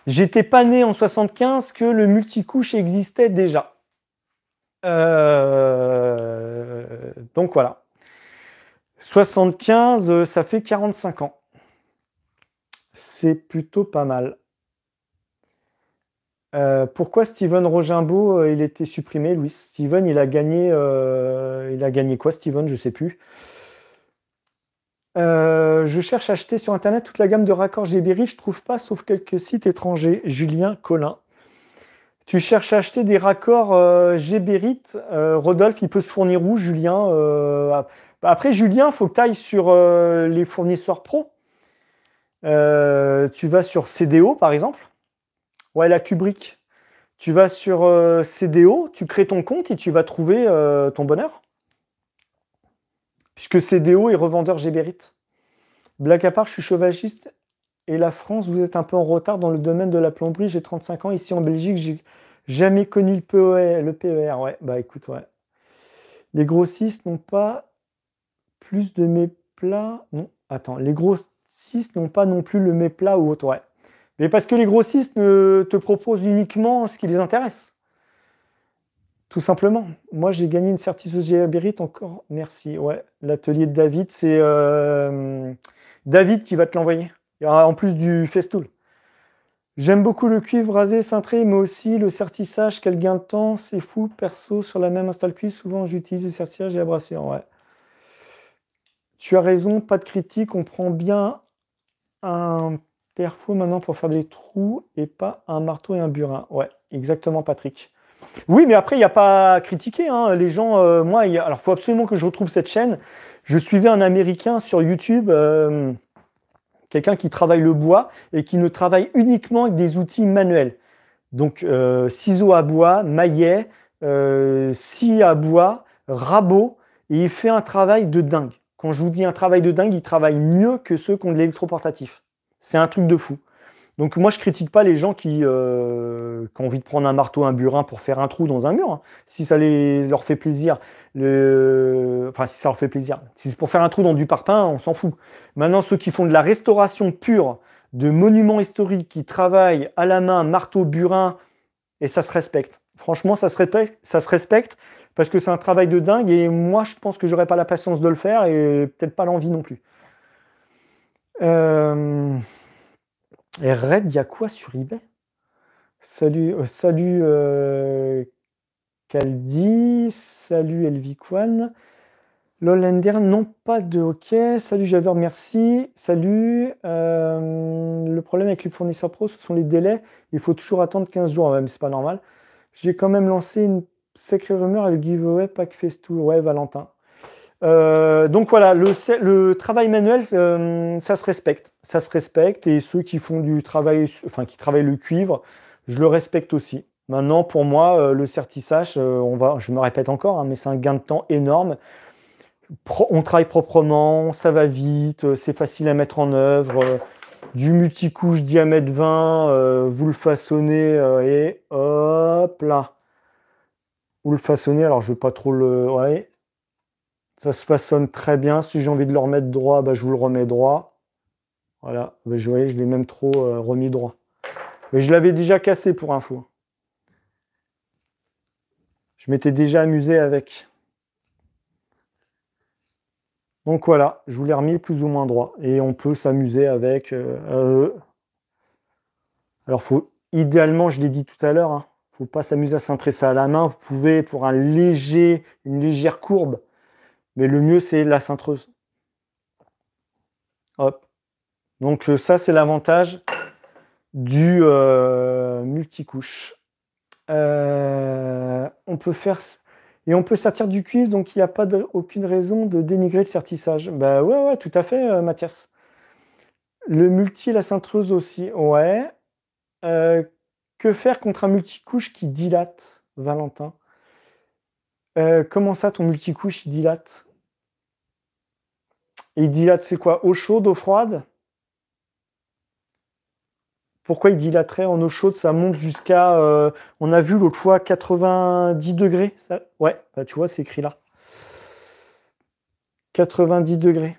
J'étais pas né en 75 que le multicouche existait déjà. Euh, donc voilà. 75, euh, ça fait 45 ans. C'est plutôt pas mal. Euh, pourquoi Steven Rojimbo, il était supprimé, Louis Steven, il a gagné, il a gagné quoi, Steven Je sais plus. je cherche à acheter sur internet toute la gamme de raccords GBRI, je trouve pas, sauf quelques sites étrangers. Julien Collin. Tu cherches à acheter des raccords euh, gébérite euh, Rodolphe, il peut se fournir où, Julien euh, Après, Julien, il faut que tu ailles sur les fournisseurs pro. tu vas sur CDO, par exemple. Ouais, la Kubrick. Tu vas sur CDO, tu crées ton compte et tu vas trouver ton bonheur. Puisque CDO est revendeur gébérite Black à part, je suis chauvagiste et la France, vous êtes un peu en retard dans le domaine de la plomberie. J'ai 35 ans ici en Belgique, j'ai jamais connu le PER. Le e ouais, bah écoute, ouais. Les grossistes n'ont pas plus de mes plats. Non, attends, les grossistes n'ont pas non plus le mes plats ou autre, Mais parce que les grossistes ne te proposent uniquement ce qui les intéresse. Tout simplement. Moi, j'ai gagné une certification Géabérite encore. Merci. Ouais, l'atelier de David, c'est euh, David qui va te l'envoyer en plus du festool. J'aime beaucoup le cuivre rasé, cintré, mais aussi le certissage. Quel gain de temps, c'est fou. Perso, sur la même install cuivre, souvent j'utilise le certissage et la Ouais. Tu as raison, pas de critique. On prend bien un perfo maintenant pour faire des trous et pas un marteau et un burin. Ouais, exactement, Patrick. Oui, mais après, il n'y a pas à critiquer. Hein. Les gens, euh, moi, il alors faut absolument que je retrouve cette chaîne. Je suivais un Américain sur YouTube. Euh, quelqu'un qui travaille le bois et qui ne travaille uniquement avec des outils manuels. Donc euh, ciseaux à bois, maillet, euh, scie à bois, rabot, et il fait un travail de dingue. Quand je vous dis un travail de dingue, il travaille mieux que ceux qui ont de l'électroportatif. C'est un truc de fou. Donc moi, je critique pas les gens euh, qui, ont envie de prendre un marteau, un burin pour faire un trou dans un mur. Hein. Si ça les, leur fait plaisir, enfin si ça leur fait plaisir, si c'est pour faire un trou dans du parpaing, on s'en fout. Maintenant, ceux qui font de la restauration pure de monuments historiques, qui travaillent à la main, marteau, burin, et ça se respecte. Franchement, ça se respecte, parce que c'est un travail de dingue et moi, je pense que j'aurais pas la patience de le faire et peut-être pas l'envie non plus. Euh... Et Red, il y a quoi sur eBay Salut, salut euh, Caldi, salut euh, Elvikwan. Lolander, non pas de hockey. Salut j'adore, merci. Salut. Euh, le problème avec les fournisseurs pro, ce sont les délais. Il faut toujours attendre 15 jours, même, c'est pas normal. J'ai quand même lancé une sacrée rumeur avec le giveaway Pack Face Ouais, Valentin. Euh, donc voilà, le, travail manuel, euh, ça se respecte. Ça se respecte et ceux qui font du travail, enfin qui travaillent le cuivre, je le respecte aussi. Maintenant, pour moi, euh, le certissage, on va, je me répète encore, hein, mais c'est un gain de temps énorme. on travaille proprement, ça va vite, c'est facile à mettre en œuvre. du multicouche diamètre 20, vous le façonnez et hop là. Vous le façonnez, alors je ne veux pas trop le. Ouais, ça se façonne très bien. Si j'ai envie de le remettre droit, bah, je vous le remets droit. Voilà, bah, vous voyez, je l'ai même trop euh, remis droit. Mais je l'avais déjà cassé pour info. Je m'étais déjà amusé avec. Donc voilà, je vous l'ai remis plus ou moins droit. Et on peut s'amuser avec. Euh, euh. alors, faut, idéalement, je l'ai dit tout à l'heure, il hein, ne faut pas s'amuser à cintrer ça à la main. Vous pouvez, pour un léger, une légère courbe, mais le mieux, c'est la cintreuse. Hop. Donc euh, ça, c'est l'avantage du euh, multicouche. Euh, on peut faire et on peut sortir du cuivre, donc il n'y a pas aucune raison de dénigrer le sertissage. Bah ouais, ouais, tout à fait, Mathias. Le multi la cintreuse aussi, ouais. que faire contre un multicouche qui dilate, Valentin euh, comment ça, ton multicouche, il dilate Il dilate, c'est quoi Eau chaude, eau froide Pourquoi il dilaterait en eau chaude Ça monte jusqu'à, euh, on a vu l'autre fois, 90 degrés. Ouais, bah, tu vois, c'est écrit là. 90 degrés.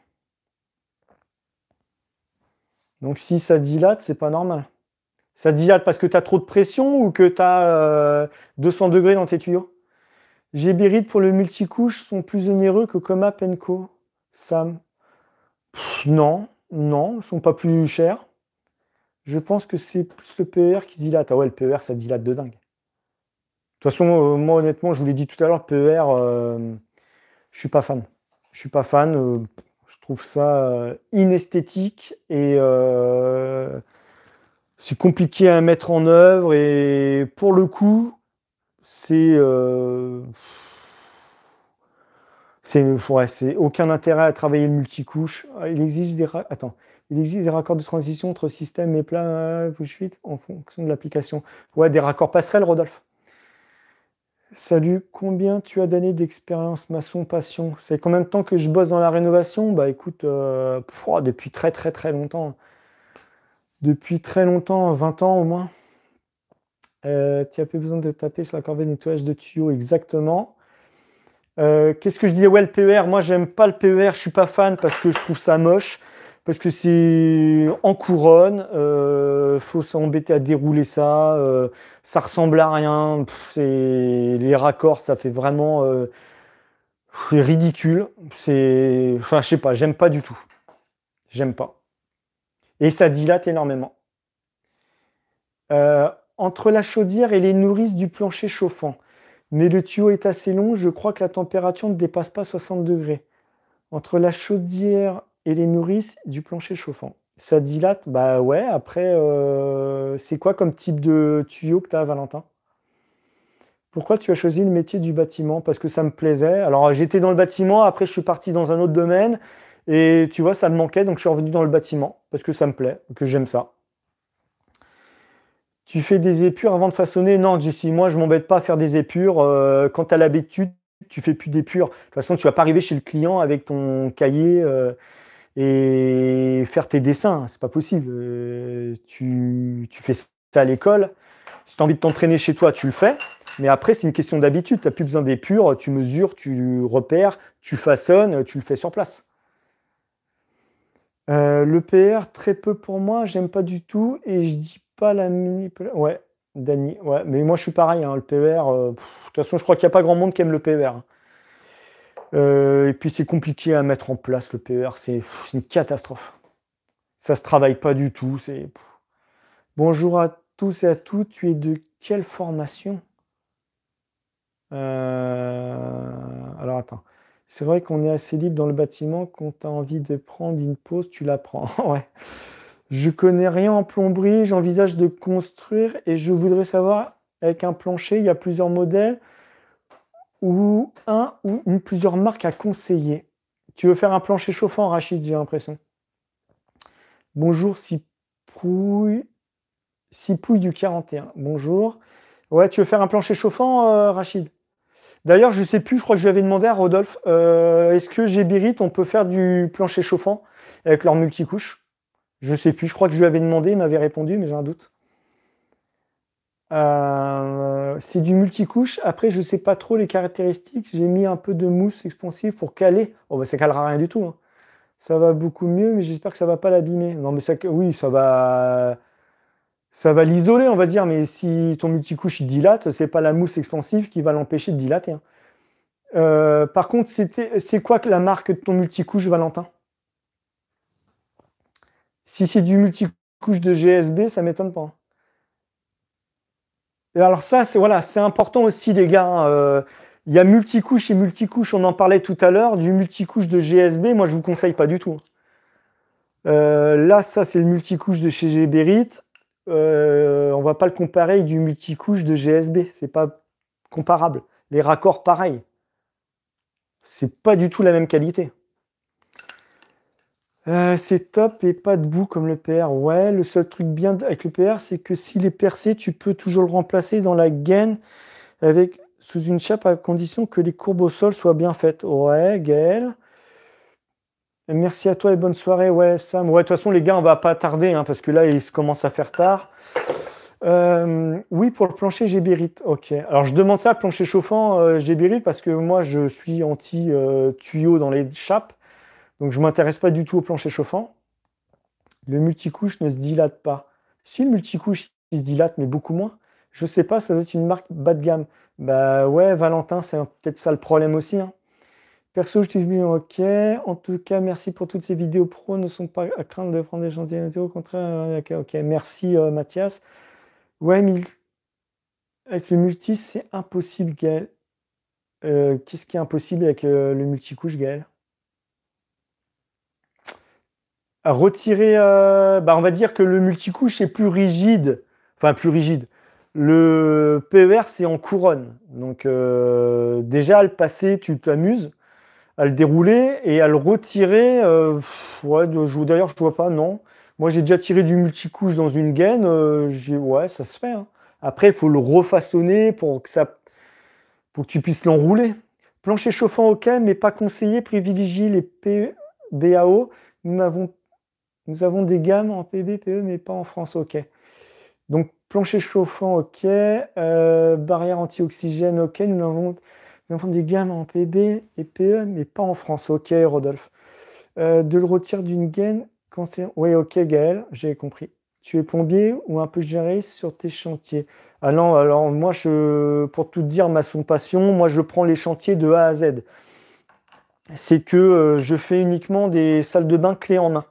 Donc si ça dilate, c'est pas normal. Ça dilate parce que tu as trop de pression ou que tu as 200 degrés dans tes tuyaux Gébirid pour le multicouche sont plus onéreux que Coma Penco. Sam. non, non, ils sont pas plus chers. Je pense que c'est plus le PER qui dilate. Ah ouais, le PER, ça dilate de dingue. De toute façon, euh, moi honnêtement, je vous l'ai dit tout à l'heure, le PER, euh, je suis pas fan. Je suis pas fan. Euh, je trouve ça inesthétique et c'est compliqué à mettre en œuvre. Et pour le coup, c'est. Euh, c'est aucun intérêt à travailler le multicouche. Ah, il existe des, Attends. Il existe des raccords de transition entre système et plat euh, vous suite en fonction de l'application. Ouais, des raccords passerelles, Rodolphe. Salut, combien tu as d'années d'expérience maçon passion C'est combien de temps que je bosse dans la rénovation Bah écoute, euh, oh, depuis très très très longtemps. Depuis très longtemps, 20 ans au moins. Euh, tu n'as plus besoin de taper sur la corvée de nettoyage de tuyaux, exactement. Euh, qu'est-ce que je disais Ouais, le PER, moi, j'aime pas le PER, je suis pas fan parce que je trouve ça moche, parce que c'est en couronne, Il euh, faut s'embêter à dérouler ça, ça ressemble à rien, les raccords, ça fait vraiment ridicule. C'est, enfin, je sais pas, j'aime pas du tout. J'aime pas. Et ça dilate énormément. Euh, entre la chaudière et les nourrices du plancher chauffant. Mais le tuyau est assez long, je crois que la température ne dépasse pas 60 degrés. Entre la chaudière et les nourrices du plancher chauffant. Ça dilate Bah ouais, après, euh, c'est quoi comme type de tuyau que tu as, Valentin Pourquoi tu as choisi le métier du bâtiment Parce que ça me plaisait. Alors j'étais dans le bâtiment, après je suis parti dans un autre domaine, et tu vois, ça me manquait, donc je suis revenu dans le bâtiment, parce que ça me plaît, que j'aime ça tu fais des épures avant de façonner Non, je suis moi, je m'embête pas à faire des épures. Euh, quand tu as l'habitude, tu fais plus d'épures. De toute façon, tu vas pas arriver chez le client avec ton cahier euh, et faire tes dessins. C'est pas possible. Euh, tu, fais ça à l'école. Si tu as envie de t'entraîner chez toi, tu le fais. Mais après, c'est une question d'habitude. Tu n'as plus besoin d'épures. Tu mesures, tu repères, tu façonnes, tu le fais sur place. le PR, très peu pour moi, j'aime pas du tout et je dis pas la mini... E ouais, Dany. Ouais, mais moi, je suis pareil. Hein, le PER, euh, de toute façon, je crois qu'il n'y a pas grand monde qui aime le PER. Hein. Euh, et puis, c'est compliqué à mettre en place le PER. C'est une catastrophe. Ça se travaille pas du tout. C'est. Bonjour à tous et à toutes. Tu es de quelle formation euh, Alors attends. C'est vrai qu'on est assez libre dans le bâtiment. Quand tu as envie de prendre une pause, tu la prends. ouais je connais rien en plomberie, j'envisage de construire et je voudrais savoir avec un plancher, il y a plusieurs modèles ou un ou plusieurs marques à conseiller. Tu veux faire un plancher chauffant, Rachid, j'ai l'impression. Bonjour, Cipouille, du 41. Bonjour. Ouais, tu veux faire un plancher chauffant, euh, Rachid D'ailleurs, je ne sais plus, je crois que je lui avais demandé à Rodolphe, euh, est-ce que Gébirite, on peut faire du plancher chauffant avec leur multicouche je sais plus, je crois que je lui avais demandé, il m'avait répondu, mais j'ai un doute. Euh, c'est du multicouche. Après, je ne sais pas trop les caractéristiques. J'ai mis un peu de mousse expansive pour caler. Oh, ne bah, ça calera rien du tout. Hein. Ça va beaucoup mieux, mais j'espère que ça va pas l'abîmer. Non, mais oui, ça va, ça va l'isoler, on va dire. Mais si ton multicouche il dilate, c'est pas la mousse expansive qui va l'empêcher de dilater. Hein. Euh, par contre, c'est quoi la marque de ton multicouche, Valentin si c'est du multicouche de GSB, ça m'étonne pas. Hein. Et alors ça, c'est voilà, c'est important aussi, les gars. Hein, euh, il y a multicouche et multicouche, on en parlait tout à l'heure, du multicouche de GSB, moi je ne vous conseille pas du tout. Hein. Euh, là, ça c'est le multicouche de chez Geberit. Euh, on ne va pas le comparer du multicouche de GSB, c'est pas comparable. Les raccords, pareil. C'est pas du tout la même qualité. Euh, c'est top et pas debout comme le PR. Ouais, le seul truc bien avec le PR, c'est que s'il est percé, tu peux toujours le remplacer dans la gaine avec, sous une chape à condition que les courbes au sol soient bien faites. Ouais, Gaël. Merci à toi et bonne soirée. Ouais, Sam. Ouais, de toute façon, les gars, on va pas tarder hein, parce que là, il se commence à faire tard. Euh, oui, pour le plancher gébérite. Ok. Alors, je demande ça, plancher chauffant euh, j'ai parce que moi, je suis anti-tuyau dans les chapes. Donc je ne m'intéresse pas du tout au plancher chauffant. Le multicouche ne se dilate pas. Si le multicouche, il se dilate, mais beaucoup moins. Je sais pas, ça doit être une marque bas de gamme. Bah ouais, Valentin, c'est peut-être ça le problème aussi. Hein. Perso, je suis bien ok. En tout cas, merci pour toutes ces vidéos pro. Ne sont pas à craindre de prendre des chantiers Au contraire, hein, ok, merci euh, Mathias. Ouais, mais avec le multi, c'est impossible, Gaël. Euh, qu'est-ce qui est impossible avec euh, le multicouche, Gaël Retirer, euh, bah, on va dire que le multicouche est plus rigide, enfin plus rigide. Le PER, c'est en couronne. Donc euh, déjà, le passer, tu t'amuses à le dérouler et à le retirer. Euh, ouais, D'ailleurs, je ne vois pas, non. Moi, j'ai déjà tiré du multicouche dans une gaine. ouais, ça se fait. Hein. Après, il faut le refaçonner pour que, ça, pour que tu puisses l'enrouler. Plancher chauffant, ok, mais pas conseillé. Privilégie les PBAO. Nous n'avons nous avons des gammes en PB, PE, mais pas en France, ok. Donc, plancher chauffant, ok. Euh, barrière anti-oxygène, ok. Nous avons, des gammes en PB et PE, mais pas en France, ok, Rodolphe. Euh, de le retirer d'une gaine, quand c'est... Oui, ok, Gaël, j'ai compris. Tu es plombier ou un peu géré sur tes chantiers Ah non, alors moi, pour tout dire, ma son passion, moi, je prends les chantiers de A à Z. C'est que euh, je fais uniquement des salles de bain clés en main.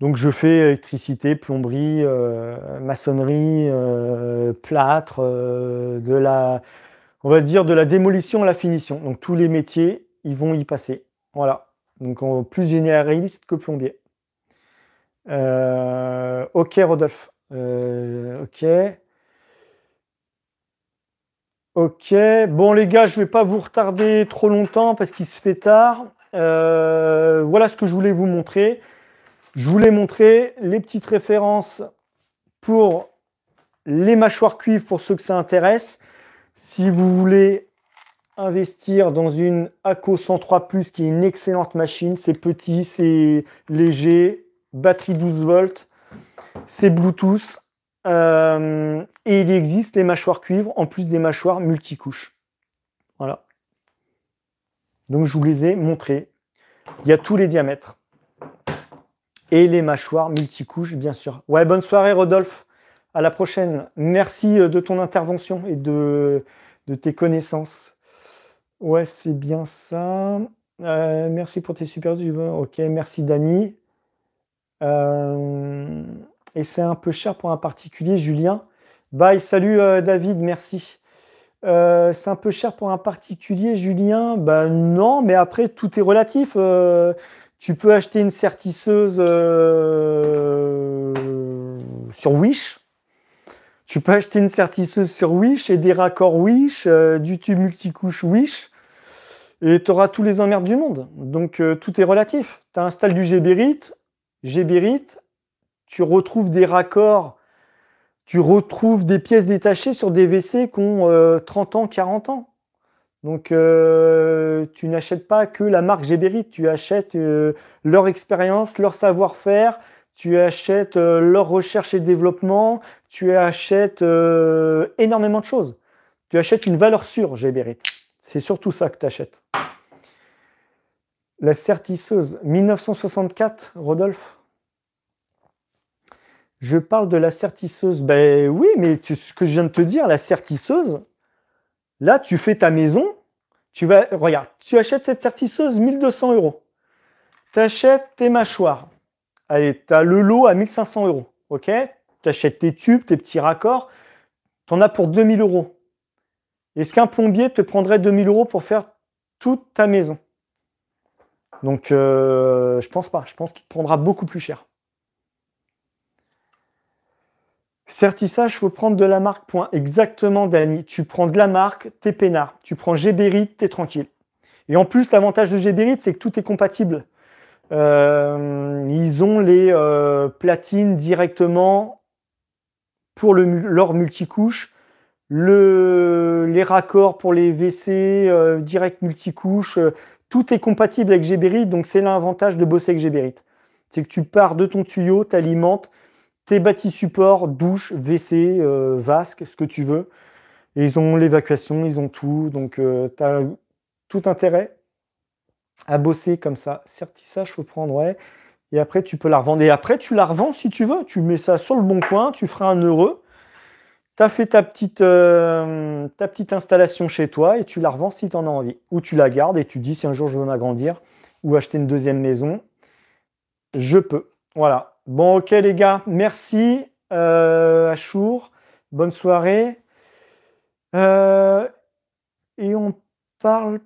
Donc je fais électricité, plomberie, euh, maçonnerie, euh, plâtre, euh, de la, on va dire de la démolition à la finition. Donc tous les métiers, ils vont y passer. Voilà. Donc plus généraliste que plombier. ok Rodolphe. ok. Ok. Bon les gars, je ne vais pas vous retarder trop longtemps parce qu'il se fait tard. voilà ce que je voulais vous montrer. Je vous l'ai montré, les petites références pour les mâchoires cuivres pour ceux que ça intéresse. Si vous voulez investir dans une ACO 103 Plus qui est une excellente machine, c'est petit, c'est léger, batterie 12 volts, c'est Bluetooth. Euh, et il existe les mâchoires cuivre en plus des mâchoires multicouches. Voilà. Donc je vous les ai montrés. Il y a tous les diamètres et les mâchoires multicouches, bien sûr. Ouais, bonne soirée, Rodolphe. À la prochaine. Merci euh, de ton intervention et de, de tes connaissances. Ouais, c'est bien ça. Euh, merci pour tes super Ok, merci, Dani. Euh, et c'est un peu cher pour un particulier, Julien. Bye, salut David, merci. c'est un peu cher pour un particulier, Julien. Ben non, mais après, tout est relatif. Tu peux acheter une sertisseuse euh, sur Wish. Tu peux acheter une sertisseuse sur Wish et des raccords Wish, euh, du tube multicouche Wish. Et tu auras tous les emmerdes du monde. Donc euh, tout est relatif. Tu installes du Geberit. Geberit, tu retrouves des raccords, tu retrouves des pièces détachées sur des WC qui ont 30 ans, 40 ans. Donc, euh, tu n'achètes pas que la marque Géberit, tu achètes euh, leur expérience, leur savoir-faire, tu achètes euh, leur recherche et développement, tu achètes énormément de choses. Tu achètes une valeur sûre, Géberit. C'est surtout ça que tu achètes. La certisseuse, 1964, Rodolphe. Je parle de la certisseuse. Ben oui, mais ce que je viens de te dire, la certisseuse, Là, tu fais ta maison, tu vas, regarde, tu achètes cette sertisseuse 1200 euros. Tu achètes tes mâchoires. Allez, tu as le lot à 1500 euros. OK Tu achètes tes tubes, tes petits raccords. Tu en as pour 2000 euros. Est-ce qu'un plombier te prendrait 2000 euros pour faire toute ta maison Donc, je euh, je pense pas. Je pense qu'il te prendra beaucoup plus cher. Certissage, faut prendre de la marque, point. Exactement, Dani. Tu prends de la marque, t'es peinard. Tu prends Géberit, t'es tranquille. Et en plus, l'avantage de Géberit, c'est que tout est compatible. Euh, ils ont les euh, platines directement pour leur multicouche, les raccords pour les WC euh, direct multicouche. tout est compatible avec Géberit, donc c'est l'avantage de bosser avec Géberit. C'est que tu pars de ton tuyau, t'alimentes, bâtis bâti support, douche, WC, euh, vasque, ce que tu veux. Et ils ont l'évacuation, ils ont tout. Donc, euh, tu as tout intérêt à bosser comme ça. Certissage, faut prendre, ouais. Et après, tu peux la revendre. Et après, tu la revends si tu veux. Tu mets ça sur le bon coin, tu feras un heureux. Tu as fait ta petite, euh, ta petite installation chez toi et tu la revends si tu en as envie. Ou tu la gardes et tu dis si un jour je veux m'agrandir ou acheter une deuxième maison, je peux. Voilà. Bon, ok les gars, merci à euh, Achour, bonne soirée. Euh, et on parle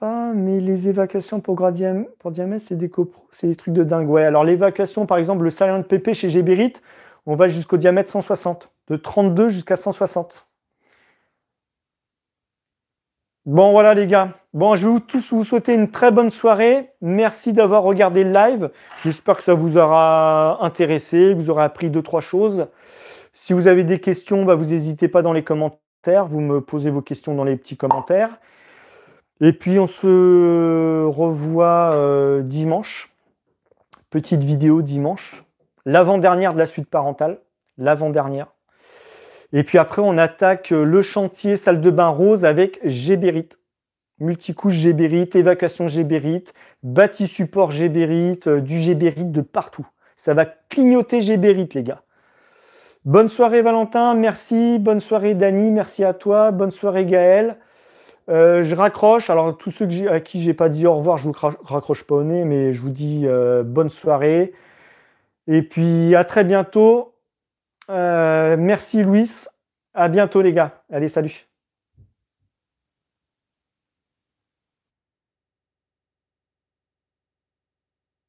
pas, mais les évacuations pour, pour diamètre, c'est des c'est des trucs de dingue. alors l'évacuation, par exemple, le salin de pépé chez Gébérite, on va jusqu'au diamètre 160, de 32 jusqu'à 160. Bon, voilà les gars. Bon, je vais vous tous vous souhaiter une très bonne soirée. Merci d'avoir regardé le live. J'espère que ça vous aura intéressé, que vous aurez appris deux, trois choses. Si vous avez des questions, bah, vous n'hésitez pas dans les commentaires. Vous me posez vos questions dans les petits commentaires. Et puis, on se revoit euh, dimanche. Petite vidéo dimanche. L'avant-dernière de la suite parentale. L'avant-dernière. Et puis après, on attaque euh, le chantier salle de bain rose avec Gébérite. Multicouche Gébérite, évacuation Gébérite, bâti support Gébérite, euh, du Gébérite de partout. Ça va clignoter Gébérite, les gars. Bonne soirée Valentin, merci. Bonne soirée Dani, merci à toi. Bonne soirée Gaël. Euh, je raccroche. Alors, tous ceux à qui j'ai pas dit au revoir, je vous raccroche pas au nez, mais je vous dis bonne soirée. Et puis, à très bientôt. Euh, merci Louis. À bientôt les gars. Allez, salut.